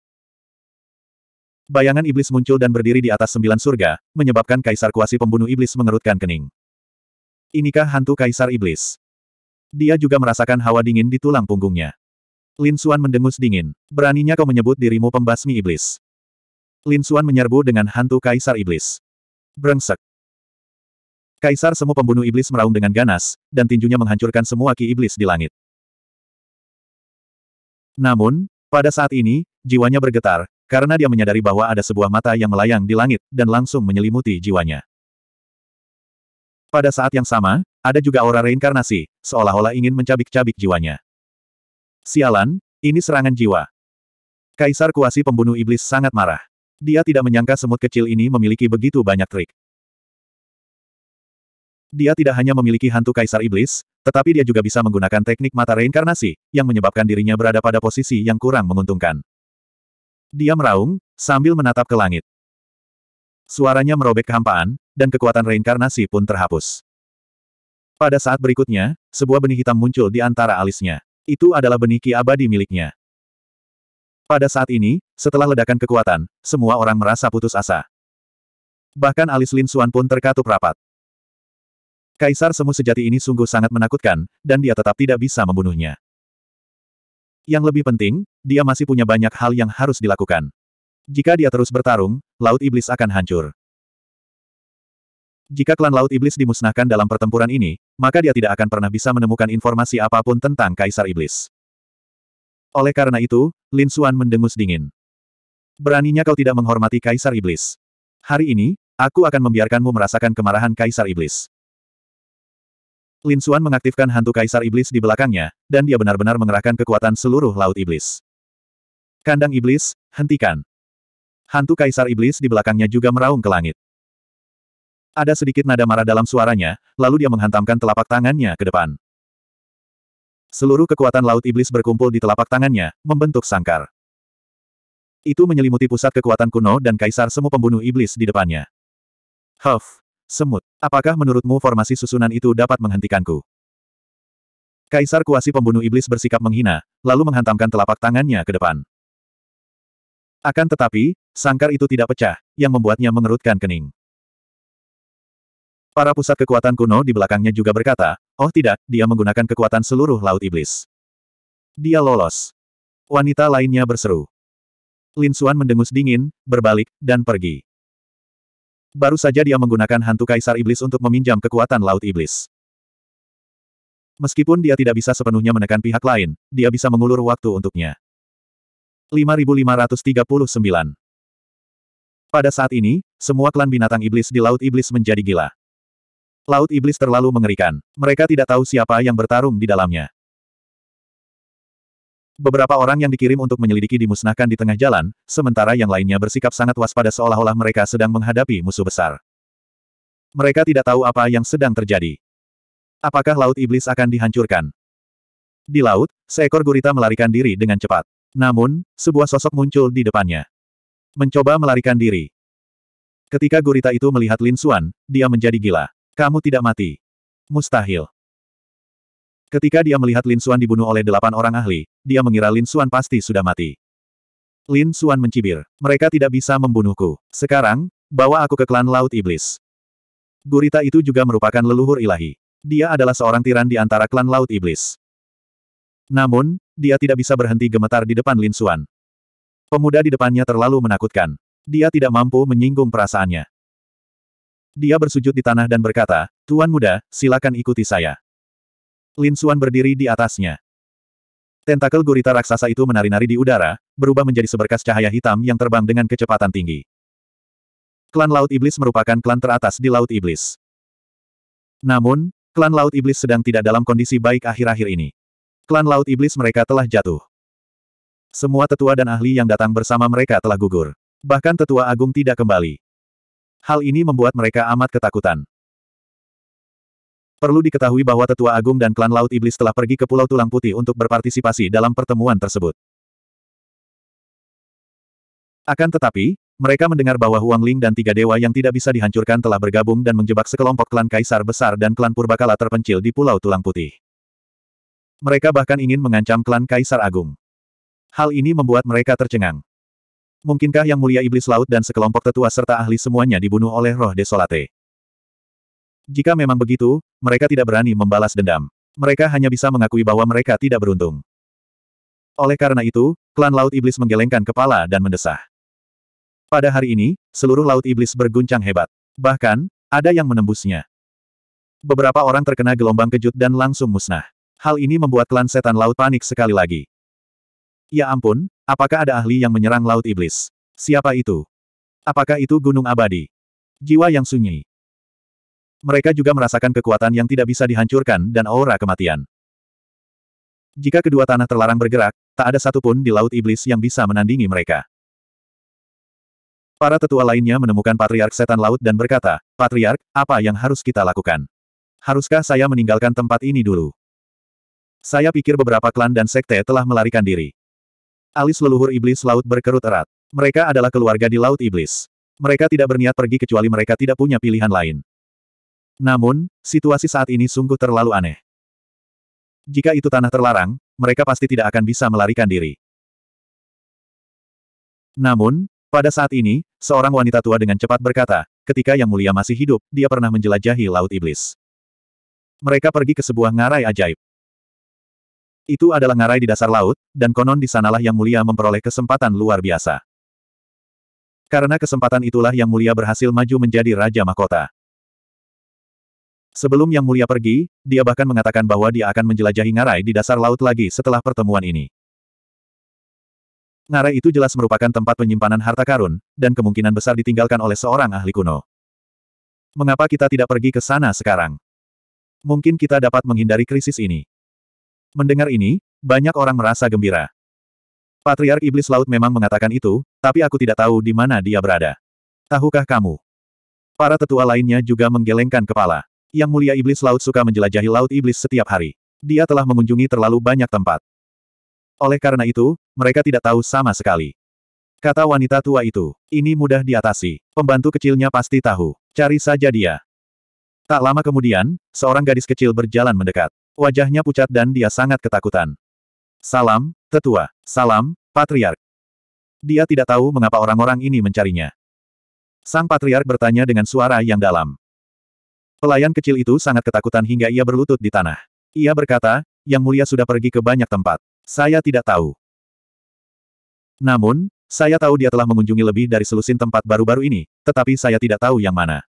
Bayangan iblis muncul dan berdiri di atas sembilan surga, menyebabkan Kaisar Kuasi pembunuh iblis mengerutkan kening. Inikah hantu Kaisar Iblis? Dia juga merasakan hawa dingin di tulang punggungnya. Lin Suan mendengus dingin. Beraninya kau menyebut dirimu pembasmi iblis. Lin Suan menyerbu dengan hantu Kaisar Iblis. Brengsek. Kaisar Semu Pembunuh Iblis meraung dengan ganas, dan tinjunya menghancurkan semua ki iblis di langit. Namun, pada saat ini, jiwanya bergetar, karena dia menyadari bahwa ada sebuah mata yang melayang di langit, dan langsung menyelimuti jiwanya. Pada saat yang sama, ada juga aura reinkarnasi, seolah-olah ingin mencabik-cabik jiwanya. Sialan, ini serangan jiwa. Kaisar Kuasi Pembunuh Iblis sangat marah. Dia tidak menyangka semut kecil ini memiliki begitu banyak trik. Dia tidak hanya memiliki hantu kaisar iblis, tetapi dia juga bisa menggunakan teknik mata reinkarnasi, yang menyebabkan dirinya berada pada posisi yang kurang menguntungkan. Dia meraung, sambil menatap ke langit. Suaranya merobek kehampaan, dan kekuatan reinkarnasi pun terhapus. Pada saat berikutnya, sebuah benih hitam muncul di antara alisnya. Itu adalah benih ki abadi miliknya. Pada saat ini, setelah ledakan kekuatan, semua orang merasa putus asa. Bahkan alis Lin Suan pun terkatup rapat. Kaisar Semu sejati ini sungguh sangat menakutkan, dan dia tetap tidak bisa membunuhnya. Yang lebih penting, dia masih punya banyak hal yang harus dilakukan. Jika dia terus bertarung, Laut Iblis akan hancur. Jika klan Laut Iblis dimusnahkan dalam pertempuran ini, maka dia tidak akan pernah bisa menemukan informasi apapun tentang Kaisar Iblis. Oleh karena itu, Lin Xuan mendengus dingin. Beraninya kau tidak menghormati Kaisar Iblis. Hari ini, aku akan membiarkanmu merasakan kemarahan Kaisar Iblis. Lin Xuan mengaktifkan hantu kaisar iblis di belakangnya, dan dia benar-benar mengerahkan kekuatan seluruh laut iblis. Kandang iblis, hentikan. Hantu kaisar iblis di belakangnya juga meraung ke langit. Ada sedikit nada marah dalam suaranya, lalu dia menghantamkan telapak tangannya ke depan. Seluruh kekuatan laut iblis berkumpul di telapak tangannya, membentuk sangkar. Itu menyelimuti pusat kekuatan kuno dan kaisar semua pembunuh iblis di depannya. Huff! Semut. Apakah menurutmu formasi susunan itu dapat menghentikanku? Kaisar kuasi pembunuh iblis bersikap menghina, lalu menghantamkan telapak tangannya ke depan. Akan tetapi, sangkar itu tidak pecah, yang membuatnya mengerutkan kening. Para pusat kekuatan kuno di belakangnya juga berkata, oh tidak, dia menggunakan kekuatan seluruh laut iblis. Dia lolos. Wanita lainnya berseru. Lin Suan mendengus dingin, berbalik, dan pergi. Baru saja dia menggunakan hantu kaisar iblis untuk meminjam kekuatan laut iblis. Meskipun dia tidak bisa sepenuhnya menekan pihak lain, dia bisa mengulur waktu untuknya. 5539 Pada saat ini, semua klan binatang iblis di Laut Iblis menjadi gila. Laut Iblis terlalu mengerikan. Mereka tidak tahu siapa yang bertarung di dalamnya. Beberapa orang yang dikirim untuk menyelidiki dimusnahkan di tengah jalan, sementara yang lainnya bersikap sangat waspada seolah-olah mereka sedang menghadapi musuh besar. Mereka tidak tahu apa yang sedang terjadi. Apakah Laut Iblis akan dihancurkan? Di laut, seekor gurita melarikan diri dengan cepat. Namun, sebuah sosok muncul di depannya. Mencoba melarikan diri. Ketika gurita itu melihat Lin Xuan, dia menjadi gila. Kamu tidak mati. Mustahil. Ketika dia melihat Lin Xuan dibunuh oleh delapan orang ahli, dia mengira Lin Xuan pasti sudah mati. Lin Xuan mencibir. Mereka tidak bisa membunuhku. Sekarang, bawa aku ke klan Laut Iblis. Gurita itu juga merupakan leluhur ilahi. Dia adalah seorang tiran di antara klan Laut Iblis. Namun, dia tidak bisa berhenti gemetar di depan Lin Xuan. Pemuda di depannya terlalu menakutkan. Dia tidak mampu menyinggung perasaannya. Dia bersujud di tanah dan berkata, Tuan muda, silakan ikuti saya. Lin Xuan berdiri di atasnya. Tentakel gurita raksasa itu menari-nari di udara, berubah menjadi seberkas cahaya hitam yang terbang dengan kecepatan tinggi. Klan Laut Iblis merupakan klan teratas di Laut Iblis. Namun, klan Laut Iblis sedang tidak dalam kondisi baik akhir-akhir ini. Klan Laut Iblis mereka telah jatuh. Semua tetua dan ahli yang datang bersama mereka telah gugur. Bahkan tetua agung tidak kembali. Hal ini membuat mereka amat ketakutan. Perlu diketahui bahwa Tetua Agung dan Klan Laut Iblis telah pergi ke Pulau Tulang Putih untuk berpartisipasi dalam pertemuan tersebut. Akan tetapi, mereka mendengar bahwa Huang Ling dan tiga dewa yang tidak bisa dihancurkan telah bergabung dan menjebak sekelompok klan Kaisar Besar dan klan Purbakala terpencil di Pulau Tulang Putih. Mereka bahkan ingin mengancam klan Kaisar Agung. Hal ini membuat mereka tercengang. Mungkinkah Yang Mulia Iblis Laut dan sekelompok tetua serta ahli semuanya dibunuh oleh roh desolate? Jika memang begitu, mereka tidak berani membalas dendam. Mereka hanya bisa mengakui bahwa mereka tidak beruntung. Oleh karena itu, klan Laut Iblis menggelengkan kepala dan mendesah. Pada hari ini, seluruh Laut Iblis berguncang hebat. Bahkan, ada yang menembusnya. Beberapa orang terkena gelombang kejut dan langsung musnah. Hal ini membuat klan setan laut panik sekali lagi. Ya ampun, apakah ada ahli yang menyerang Laut Iblis? Siapa itu? Apakah itu Gunung Abadi? Jiwa yang sunyi. Mereka juga merasakan kekuatan yang tidak bisa dihancurkan dan aura kematian. Jika kedua tanah terlarang bergerak, tak ada satupun di Laut Iblis yang bisa menandingi mereka. Para tetua lainnya menemukan Patriark Setan Laut dan berkata, Patriark, apa yang harus kita lakukan? Haruskah saya meninggalkan tempat ini dulu? Saya pikir beberapa klan dan sekte telah melarikan diri. Alis leluhur Iblis Laut berkerut erat. Mereka adalah keluarga di Laut Iblis. Mereka tidak berniat pergi kecuali mereka tidak punya pilihan lain. Namun, situasi saat ini sungguh terlalu aneh. Jika itu tanah terlarang, mereka pasti tidak akan bisa melarikan diri. Namun, pada saat ini, seorang wanita tua dengan cepat berkata, ketika Yang Mulia masih hidup, dia pernah menjelajahi Laut Iblis. Mereka pergi ke sebuah ngarai ajaib. Itu adalah ngarai di dasar laut, dan konon di sanalah Yang Mulia memperoleh kesempatan luar biasa. Karena kesempatan itulah Yang Mulia berhasil maju menjadi Raja Mahkota. Sebelum Yang Mulia pergi, dia bahkan mengatakan bahwa dia akan menjelajahi ngarai di dasar laut lagi setelah pertemuan ini. Ngarai itu jelas merupakan tempat penyimpanan harta karun, dan kemungkinan besar ditinggalkan oleh seorang ahli kuno. Mengapa kita tidak pergi ke sana sekarang? Mungkin kita dapat menghindari krisis ini. Mendengar ini, banyak orang merasa gembira. Patriark Iblis Laut memang mengatakan itu, tapi aku tidak tahu di mana dia berada. Tahukah kamu? Para tetua lainnya juga menggelengkan kepala. Yang mulia iblis laut suka menjelajahi laut iblis setiap hari. Dia telah mengunjungi terlalu banyak tempat. Oleh karena itu, mereka tidak tahu sama sekali. Kata wanita tua itu, ini mudah diatasi. Pembantu kecilnya pasti tahu. Cari saja dia. Tak lama kemudian, seorang gadis kecil berjalan mendekat. Wajahnya pucat dan dia sangat ketakutan. Salam, tetua. Salam, patriark. Dia tidak tahu mengapa orang-orang ini mencarinya. Sang patriark bertanya dengan suara yang dalam. Pelayan kecil itu sangat ketakutan hingga ia berlutut di tanah. Ia berkata, Yang Mulia sudah pergi ke banyak tempat. Saya tidak tahu. Namun, saya tahu dia telah mengunjungi lebih dari selusin tempat baru-baru ini, tetapi saya tidak tahu yang mana.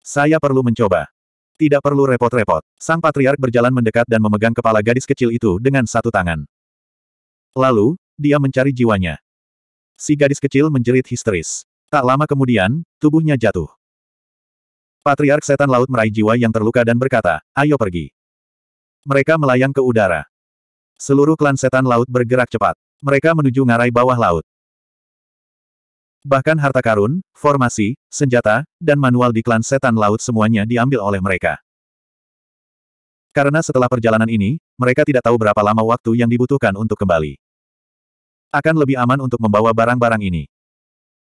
Saya perlu mencoba. Tidak perlu repot-repot. Sang Patriark berjalan mendekat dan memegang kepala gadis kecil itu dengan satu tangan. Lalu, dia mencari jiwanya. Si gadis kecil menjerit histeris. Tak lama kemudian, tubuhnya jatuh. Patriark Setan Laut meraih jiwa yang terluka dan berkata, ayo pergi. Mereka melayang ke udara. Seluruh klan Setan Laut bergerak cepat. Mereka menuju ngarai bawah laut. Bahkan harta karun, formasi, senjata, dan manual di klan Setan Laut semuanya diambil oleh mereka. Karena setelah perjalanan ini, mereka tidak tahu berapa lama waktu yang dibutuhkan untuk kembali. Akan lebih aman untuk membawa barang-barang ini.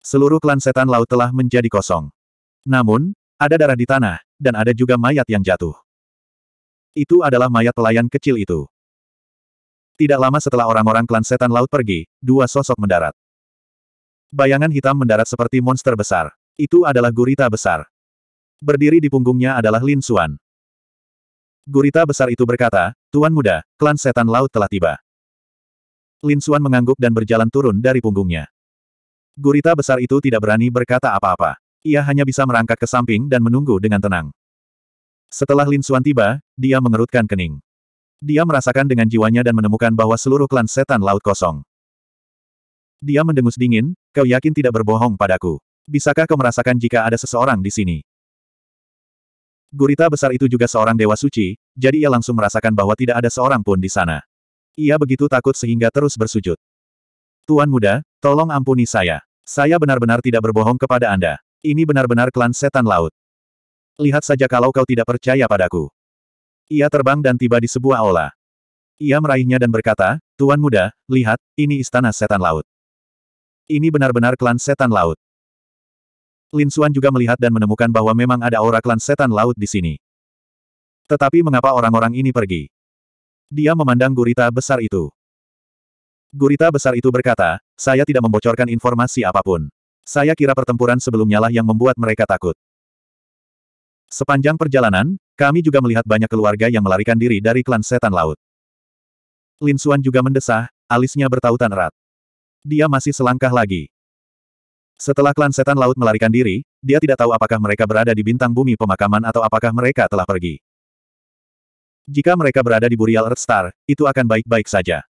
Seluruh klan Setan Laut telah menjadi kosong. Namun, ada darah di tanah, dan ada juga mayat yang jatuh. Itu adalah mayat pelayan kecil itu. Tidak lama setelah orang-orang klan setan laut pergi, dua sosok mendarat. Bayangan hitam mendarat seperti monster besar. Itu adalah gurita besar. Berdiri di punggungnya adalah Lin Xuan. Gurita besar itu berkata, Tuan muda, klan setan laut telah tiba. Lin Xuan mengangguk dan berjalan turun dari punggungnya. Gurita besar itu tidak berani berkata apa-apa. Ia hanya bisa merangkak ke samping dan menunggu dengan tenang. Setelah Lin Xuan tiba, dia mengerutkan kening. Dia merasakan dengan jiwanya dan menemukan bahwa seluruh klan setan laut kosong. Dia mendengus dingin, kau yakin tidak berbohong padaku. Bisakah kau merasakan jika ada seseorang di sini? Gurita besar itu juga seorang dewa suci, jadi ia langsung merasakan bahwa tidak ada seorang pun di sana. Ia begitu takut sehingga terus bersujud. Tuan muda, tolong ampuni saya. Saya benar-benar tidak berbohong kepada Anda. Ini benar-benar klan setan laut. Lihat saja kalau kau tidak percaya padaku. Ia terbang dan tiba di sebuah aula. Ia meraihnya dan berkata, Tuan muda, lihat, ini istana setan laut. Ini benar-benar klan setan laut. Lin Xuan juga melihat dan menemukan bahwa memang ada aura klan setan laut di sini. Tetapi mengapa orang-orang ini pergi? Dia memandang gurita besar itu. Gurita besar itu berkata, saya tidak membocorkan informasi apapun. Saya kira pertempuran sebelumnya lah yang membuat mereka takut. Sepanjang perjalanan, kami juga melihat banyak keluarga yang melarikan diri dari klan setan laut. Lin Suan juga mendesah, alisnya bertautan erat. Dia masih selangkah lagi. Setelah klan setan laut melarikan diri, dia tidak tahu apakah mereka berada di bintang bumi pemakaman atau apakah mereka telah pergi. Jika mereka berada di Burial Earth Star, itu akan baik-baik saja.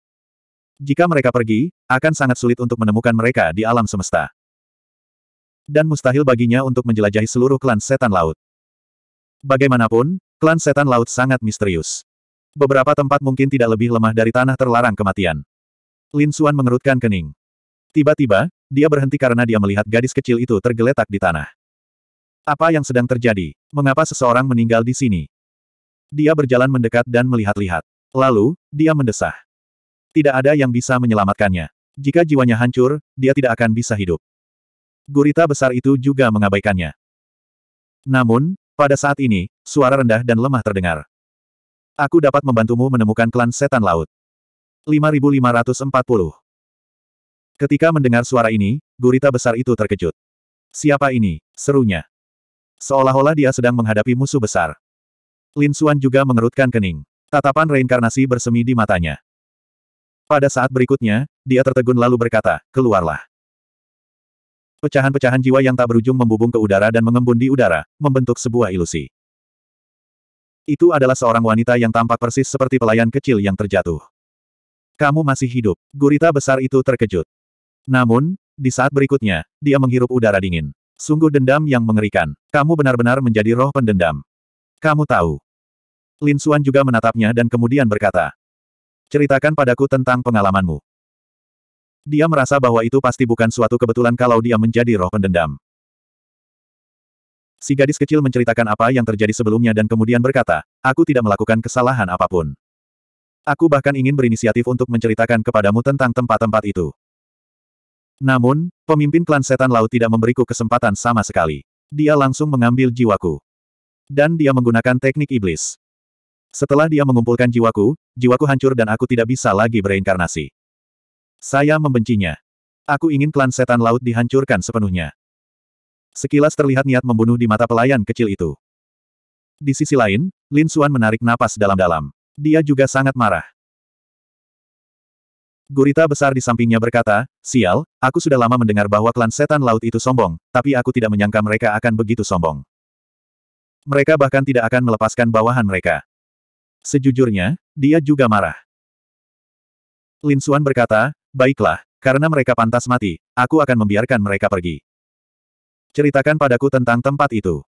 Jika mereka pergi, akan sangat sulit untuk menemukan mereka di alam semesta dan mustahil baginya untuk menjelajahi seluruh klan setan laut. Bagaimanapun, klan setan laut sangat misterius. Beberapa tempat mungkin tidak lebih lemah dari tanah terlarang kematian. Lin Suan mengerutkan kening. Tiba-tiba, dia berhenti karena dia melihat gadis kecil itu tergeletak di tanah. Apa yang sedang terjadi? Mengapa seseorang meninggal di sini? Dia berjalan mendekat dan melihat-lihat. Lalu, dia mendesah. Tidak ada yang bisa menyelamatkannya. Jika jiwanya hancur, dia tidak akan bisa hidup. Gurita besar itu juga mengabaikannya. Namun, pada saat ini, suara rendah dan lemah terdengar. Aku dapat membantumu menemukan klan setan laut. 5540 Ketika mendengar suara ini, gurita besar itu terkejut. Siapa ini? Serunya. Seolah-olah dia sedang menghadapi musuh besar. Lin Xuan juga mengerutkan kening. Tatapan reinkarnasi bersemi di matanya. Pada saat berikutnya, dia tertegun lalu berkata, keluarlah. Pecahan-pecahan jiwa yang tak berujung membubung ke udara dan mengembun di udara, membentuk sebuah ilusi. Itu adalah seorang wanita yang tampak persis seperti pelayan kecil yang terjatuh. Kamu masih hidup. Gurita besar itu terkejut. Namun, di saat berikutnya, dia menghirup udara dingin. Sungguh dendam yang mengerikan. Kamu benar-benar menjadi roh pendendam. Kamu tahu. Lin Suan juga menatapnya dan kemudian berkata, Ceritakan padaku tentang pengalamanmu. Dia merasa bahwa itu pasti bukan suatu kebetulan kalau dia menjadi roh pendendam. Si gadis kecil menceritakan apa yang terjadi sebelumnya dan kemudian berkata, aku tidak melakukan kesalahan apapun. Aku bahkan ingin berinisiatif untuk menceritakan kepadamu tentang tempat-tempat itu. Namun, pemimpin klan setan laut tidak memberiku kesempatan sama sekali. Dia langsung mengambil jiwaku. Dan dia menggunakan teknik iblis. Setelah dia mengumpulkan jiwaku, jiwaku hancur dan aku tidak bisa lagi bereinkarnasi. Saya membencinya. Aku ingin klan setan laut dihancurkan sepenuhnya. Sekilas terlihat niat membunuh di mata pelayan kecil itu. Di sisi lain, Lin Suan menarik napas dalam-dalam. Dia juga sangat marah. Gurita besar di sampingnya berkata, Sial, aku sudah lama mendengar bahwa klan setan laut itu sombong, tapi aku tidak menyangka mereka akan begitu sombong. Mereka bahkan tidak akan melepaskan bawahan mereka. Sejujurnya, dia juga marah. Lin Suan berkata, Baiklah, karena mereka pantas mati, aku akan membiarkan mereka pergi. Ceritakan padaku tentang tempat itu.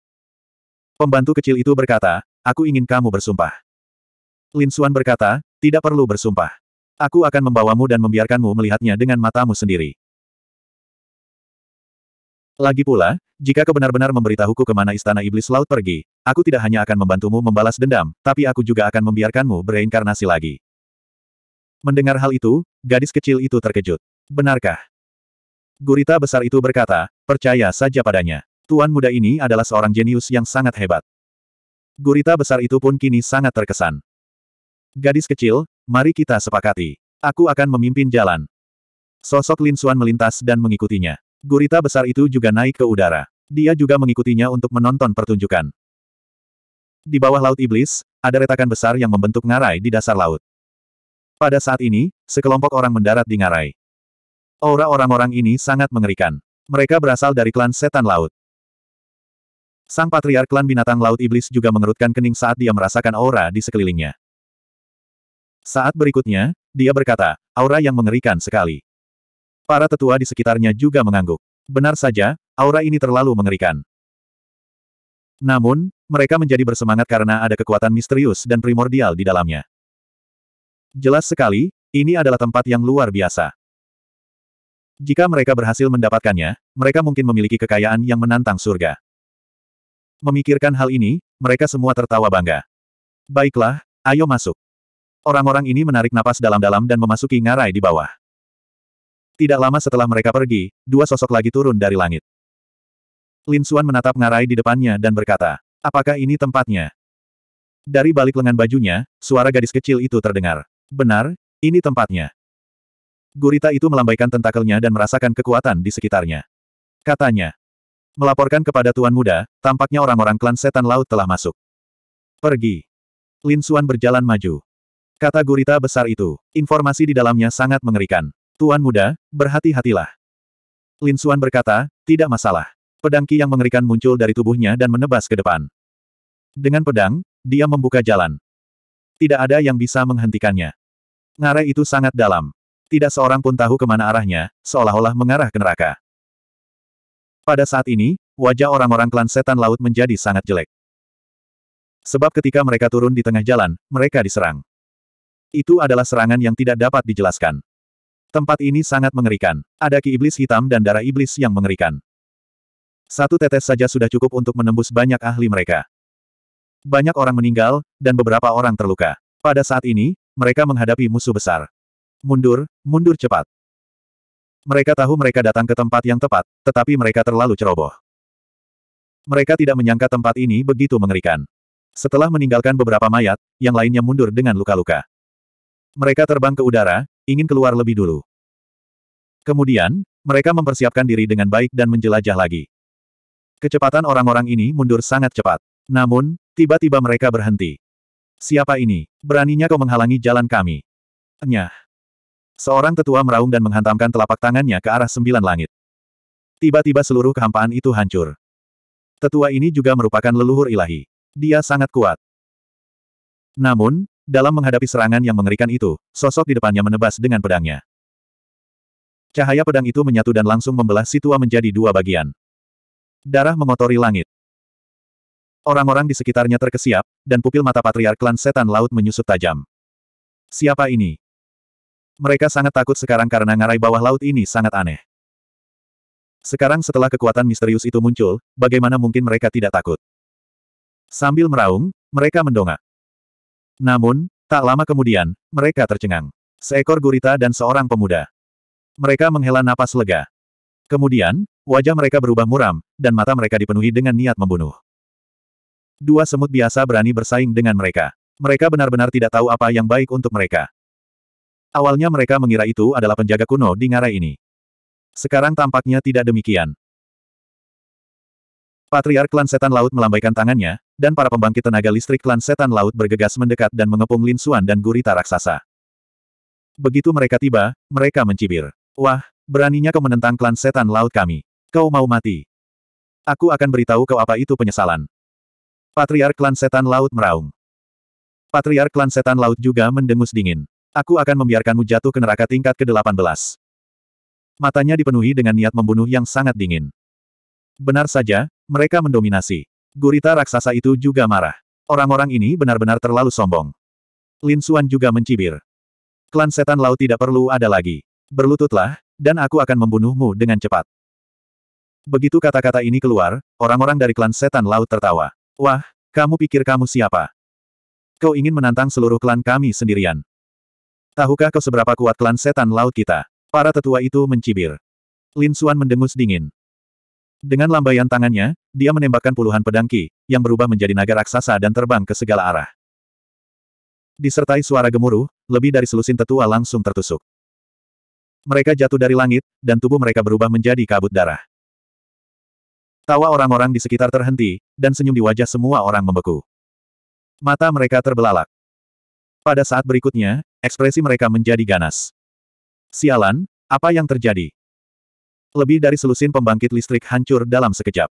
Pembantu kecil itu berkata, aku ingin kamu bersumpah. Lin Xuan berkata, tidak perlu bersumpah. Aku akan membawamu dan membiarkanmu melihatnya dengan matamu sendiri. Lagi pula, jika kebenar benar-benar memberitahuku kemana istana iblis laut pergi, aku tidak hanya akan membantumu membalas dendam, tapi aku juga akan membiarkanmu bereinkarnasi lagi. Mendengar hal itu, Gadis kecil itu terkejut. Benarkah? Gurita besar itu berkata, percaya saja padanya. Tuan muda ini adalah seorang jenius yang sangat hebat. Gurita besar itu pun kini sangat terkesan. Gadis kecil, mari kita sepakati. Aku akan memimpin jalan. Sosok Lin Xuan melintas dan mengikutinya. Gurita besar itu juga naik ke udara. Dia juga mengikutinya untuk menonton pertunjukan. Di bawah laut iblis, ada retakan besar yang membentuk ngarai di dasar laut. Pada saat ini, sekelompok orang mendarat di Ngarai. Aura orang-orang ini sangat mengerikan. Mereka berasal dari klan setan laut. Sang patriark klan binatang laut iblis juga mengerutkan kening saat dia merasakan aura di sekelilingnya. Saat berikutnya, dia berkata, aura yang mengerikan sekali. Para tetua di sekitarnya juga mengangguk. Benar saja, aura ini terlalu mengerikan. Namun, mereka menjadi bersemangat karena ada kekuatan misterius dan primordial di dalamnya. Jelas sekali, ini adalah tempat yang luar biasa. Jika mereka berhasil mendapatkannya, mereka mungkin memiliki kekayaan yang menantang surga. Memikirkan hal ini, mereka semua tertawa bangga. Baiklah, ayo masuk. Orang-orang ini menarik napas dalam-dalam dan memasuki ngarai di bawah. Tidak lama setelah mereka pergi, dua sosok lagi turun dari langit. Lin Xuan menatap ngarai di depannya dan berkata, Apakah ini tempatnya? Dari balik lengan bajunya, suara gadis kecil itu terdengar. Benar, ini tempatnya. Gurita itu melambaikan tentakelnya dan merasakan kekuatan di sekitarnya. Katanya. Melaporkan kepada Tuan Muda, tampaknya orang-orang klan setan laut telah masuk. Pergi. Lin Suan berjalan maju. Kata gurita besar itu, informasi di dalamnya sangat mengerikan. Tuan Muda, berhati-hatilah. Lin Suan berkata, tidak masalah. Pedangki yang mengerikan muncul dari tubuhnya dan menebas ke depan. Dengan pedang, dia membuka jalan. Tidak ada yang bisa menghentikannya. Ngarai itu sangat dalam. Tidak seorang pun tahu kemana arahnya, seolah-olah mengarah ke neraka. Pada saat ini, wajah orang-orang klan setan laut menjadi sangat jelek. Sebab ketika mereka turun di tengah jalan, mereka diserang. Itu adalah serangan yang tidak dapat dijelaskan. Tempat ini sangat mengerikan. Ada ki iblis hitam dan darah iblis yang mengerikan. Satu tetes saja sudah cukup untuk menembus banyak ahli mereka. Banyak orang meninggal, dan beberapa orang terluka. Pada saat ini, mereka menghadapi musuh besar. Mundur, mundur cepat. Mereka tahu mereka datang ke tempat yang tepat, tetapi mereka terlalu ceroboh. Mereka tidak menyangka tempat ini begitu mengerikan. Setelah meninggalkan beberapa mayat, yang lainnya mundur dengan luka-luka. Mereka terbang ke udara, ingin keluar lebih dulu. Kemudian, mereka mempersiapkan diri dengan baik dan menjelajah lagi. Kecepatan orang-orang ini mundur sangat cepat. Namun, Tiba-tiba mereka berhenti. Siapa ini? Beraninya kau menghalangi jalan kami. Enyah. Seorang tetua meraung dan menghantamkan telapak tangannya ke arah sembilan langit. Tiba-tiba seluruh kehampaan itu hancur. Tetua ini juga merupakan leluhur ilahi. Dia sangat kuat. Namun, dalam menghadapi serangan yang mengerikan itu, sosok di depannya menebas dengan pedangnya. Cahaya pedang itu menyatu dan langsung membelah situa menjadi dua bagian. Darah mengotori langit. Orang-orang di sekitarnya terkesiap, dan pupil mata patriar klan setan laut menyusut tajam. Siapa ini? Mereka sangat takut sekarang karena ngarai bawah laut ini sangat aneh. Sekarang setelah kekuatan misterius itu muncul, bagaimana mungkin mereka tidak takut? Sambil meraung, mereka mendongak. Namun, tak lama kemudian, mereka tercengang. Seekor gurita dan seorang pemuda. Mereka menghela napas lega. Kemudian, wajah mereka berubah muram, dan mata mereka dipenuhi dengan niat membunuh. Dua semut biasa berani bersaing dengan mereka. Mereka benar-benar tidak tahu apa yang baik untuk mereka. Awalnya mereka mengira itu adalah penjaga kuno di ngarai ini. Sekarang tampaknya tidak demikian. Patriark klan setan laut melambaikan tangannya, dan para pembangkit tenaga listrik klan setan laut bergegas mendekat dan mengepung Lin Xuan dan gurita raksasa. Begitu mereka tiba, mereka mencibir. Wah, beraninya kau menentang klan setan laut kami. Kau mau mati. Aku akan beritahu kau apa itu penyesalan. Patriark klan setan laut meraung. Patriark klan setan laut juga mendengus dingin. Aku akan membiarkanmu jatuh ke neraka tingkat ke-18. Matanya dipenuhi dengan niat membunuh yang sangat dingin. Benar saja, mereka mendominasi. Gurita raksasa itu juga marah. Orang-orang ini benar-benar terlalu sombong. Lin Suan juga mencibir. Klan setan laut tidak perlu ada lagi. Berlututlah, dan aku akan membunuhmu dengan cepat. Begitu kata-kata ini keluar, orang-orang dari klan setan laut tertawa. Wah, kamu pikir kamu siapa? Kau ingin menantang seluruh klan kami sendirian. Tahukah kau seberapa kuat klan setan laut kita? Para tetua itu mencibir. Lin Xuan mendengus dingin. Dengan lambaian tangannya, dia menembakkan puluhan pedang ki, yang berubah menjadi naga raksasa dan terbang ke segala arah. Disertai suara gemuruh, lebih dari selusin tetua langsung tertusuk. Mereka jatuh dari langit, dan tubuh mereka berubah menjadi kabut darah. Tawa orang-orang di sekitar terhenti, dan senyum di wajah semua orang membeku. Mata mereka terbelalak. Pada saat berikutnya, ekspresi mereka menjadi ganas. Sialan, apa yang terjadi? Lebih dari selusin pembangkit listrik hancur dalam sekejap.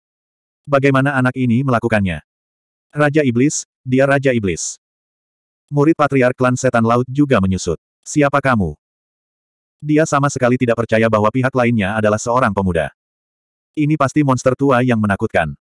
Bagaimana anak ini melakukannya? Raja Iblis, dia Raja Iblis. Murid Patriark Klan Setan Laut juga menyusut. Siapa kamu? Dia sama sekali tidak percaya bahwa pihak lainnya adalah seorang pemuda. Ini pasti monster tua yang menakutkan.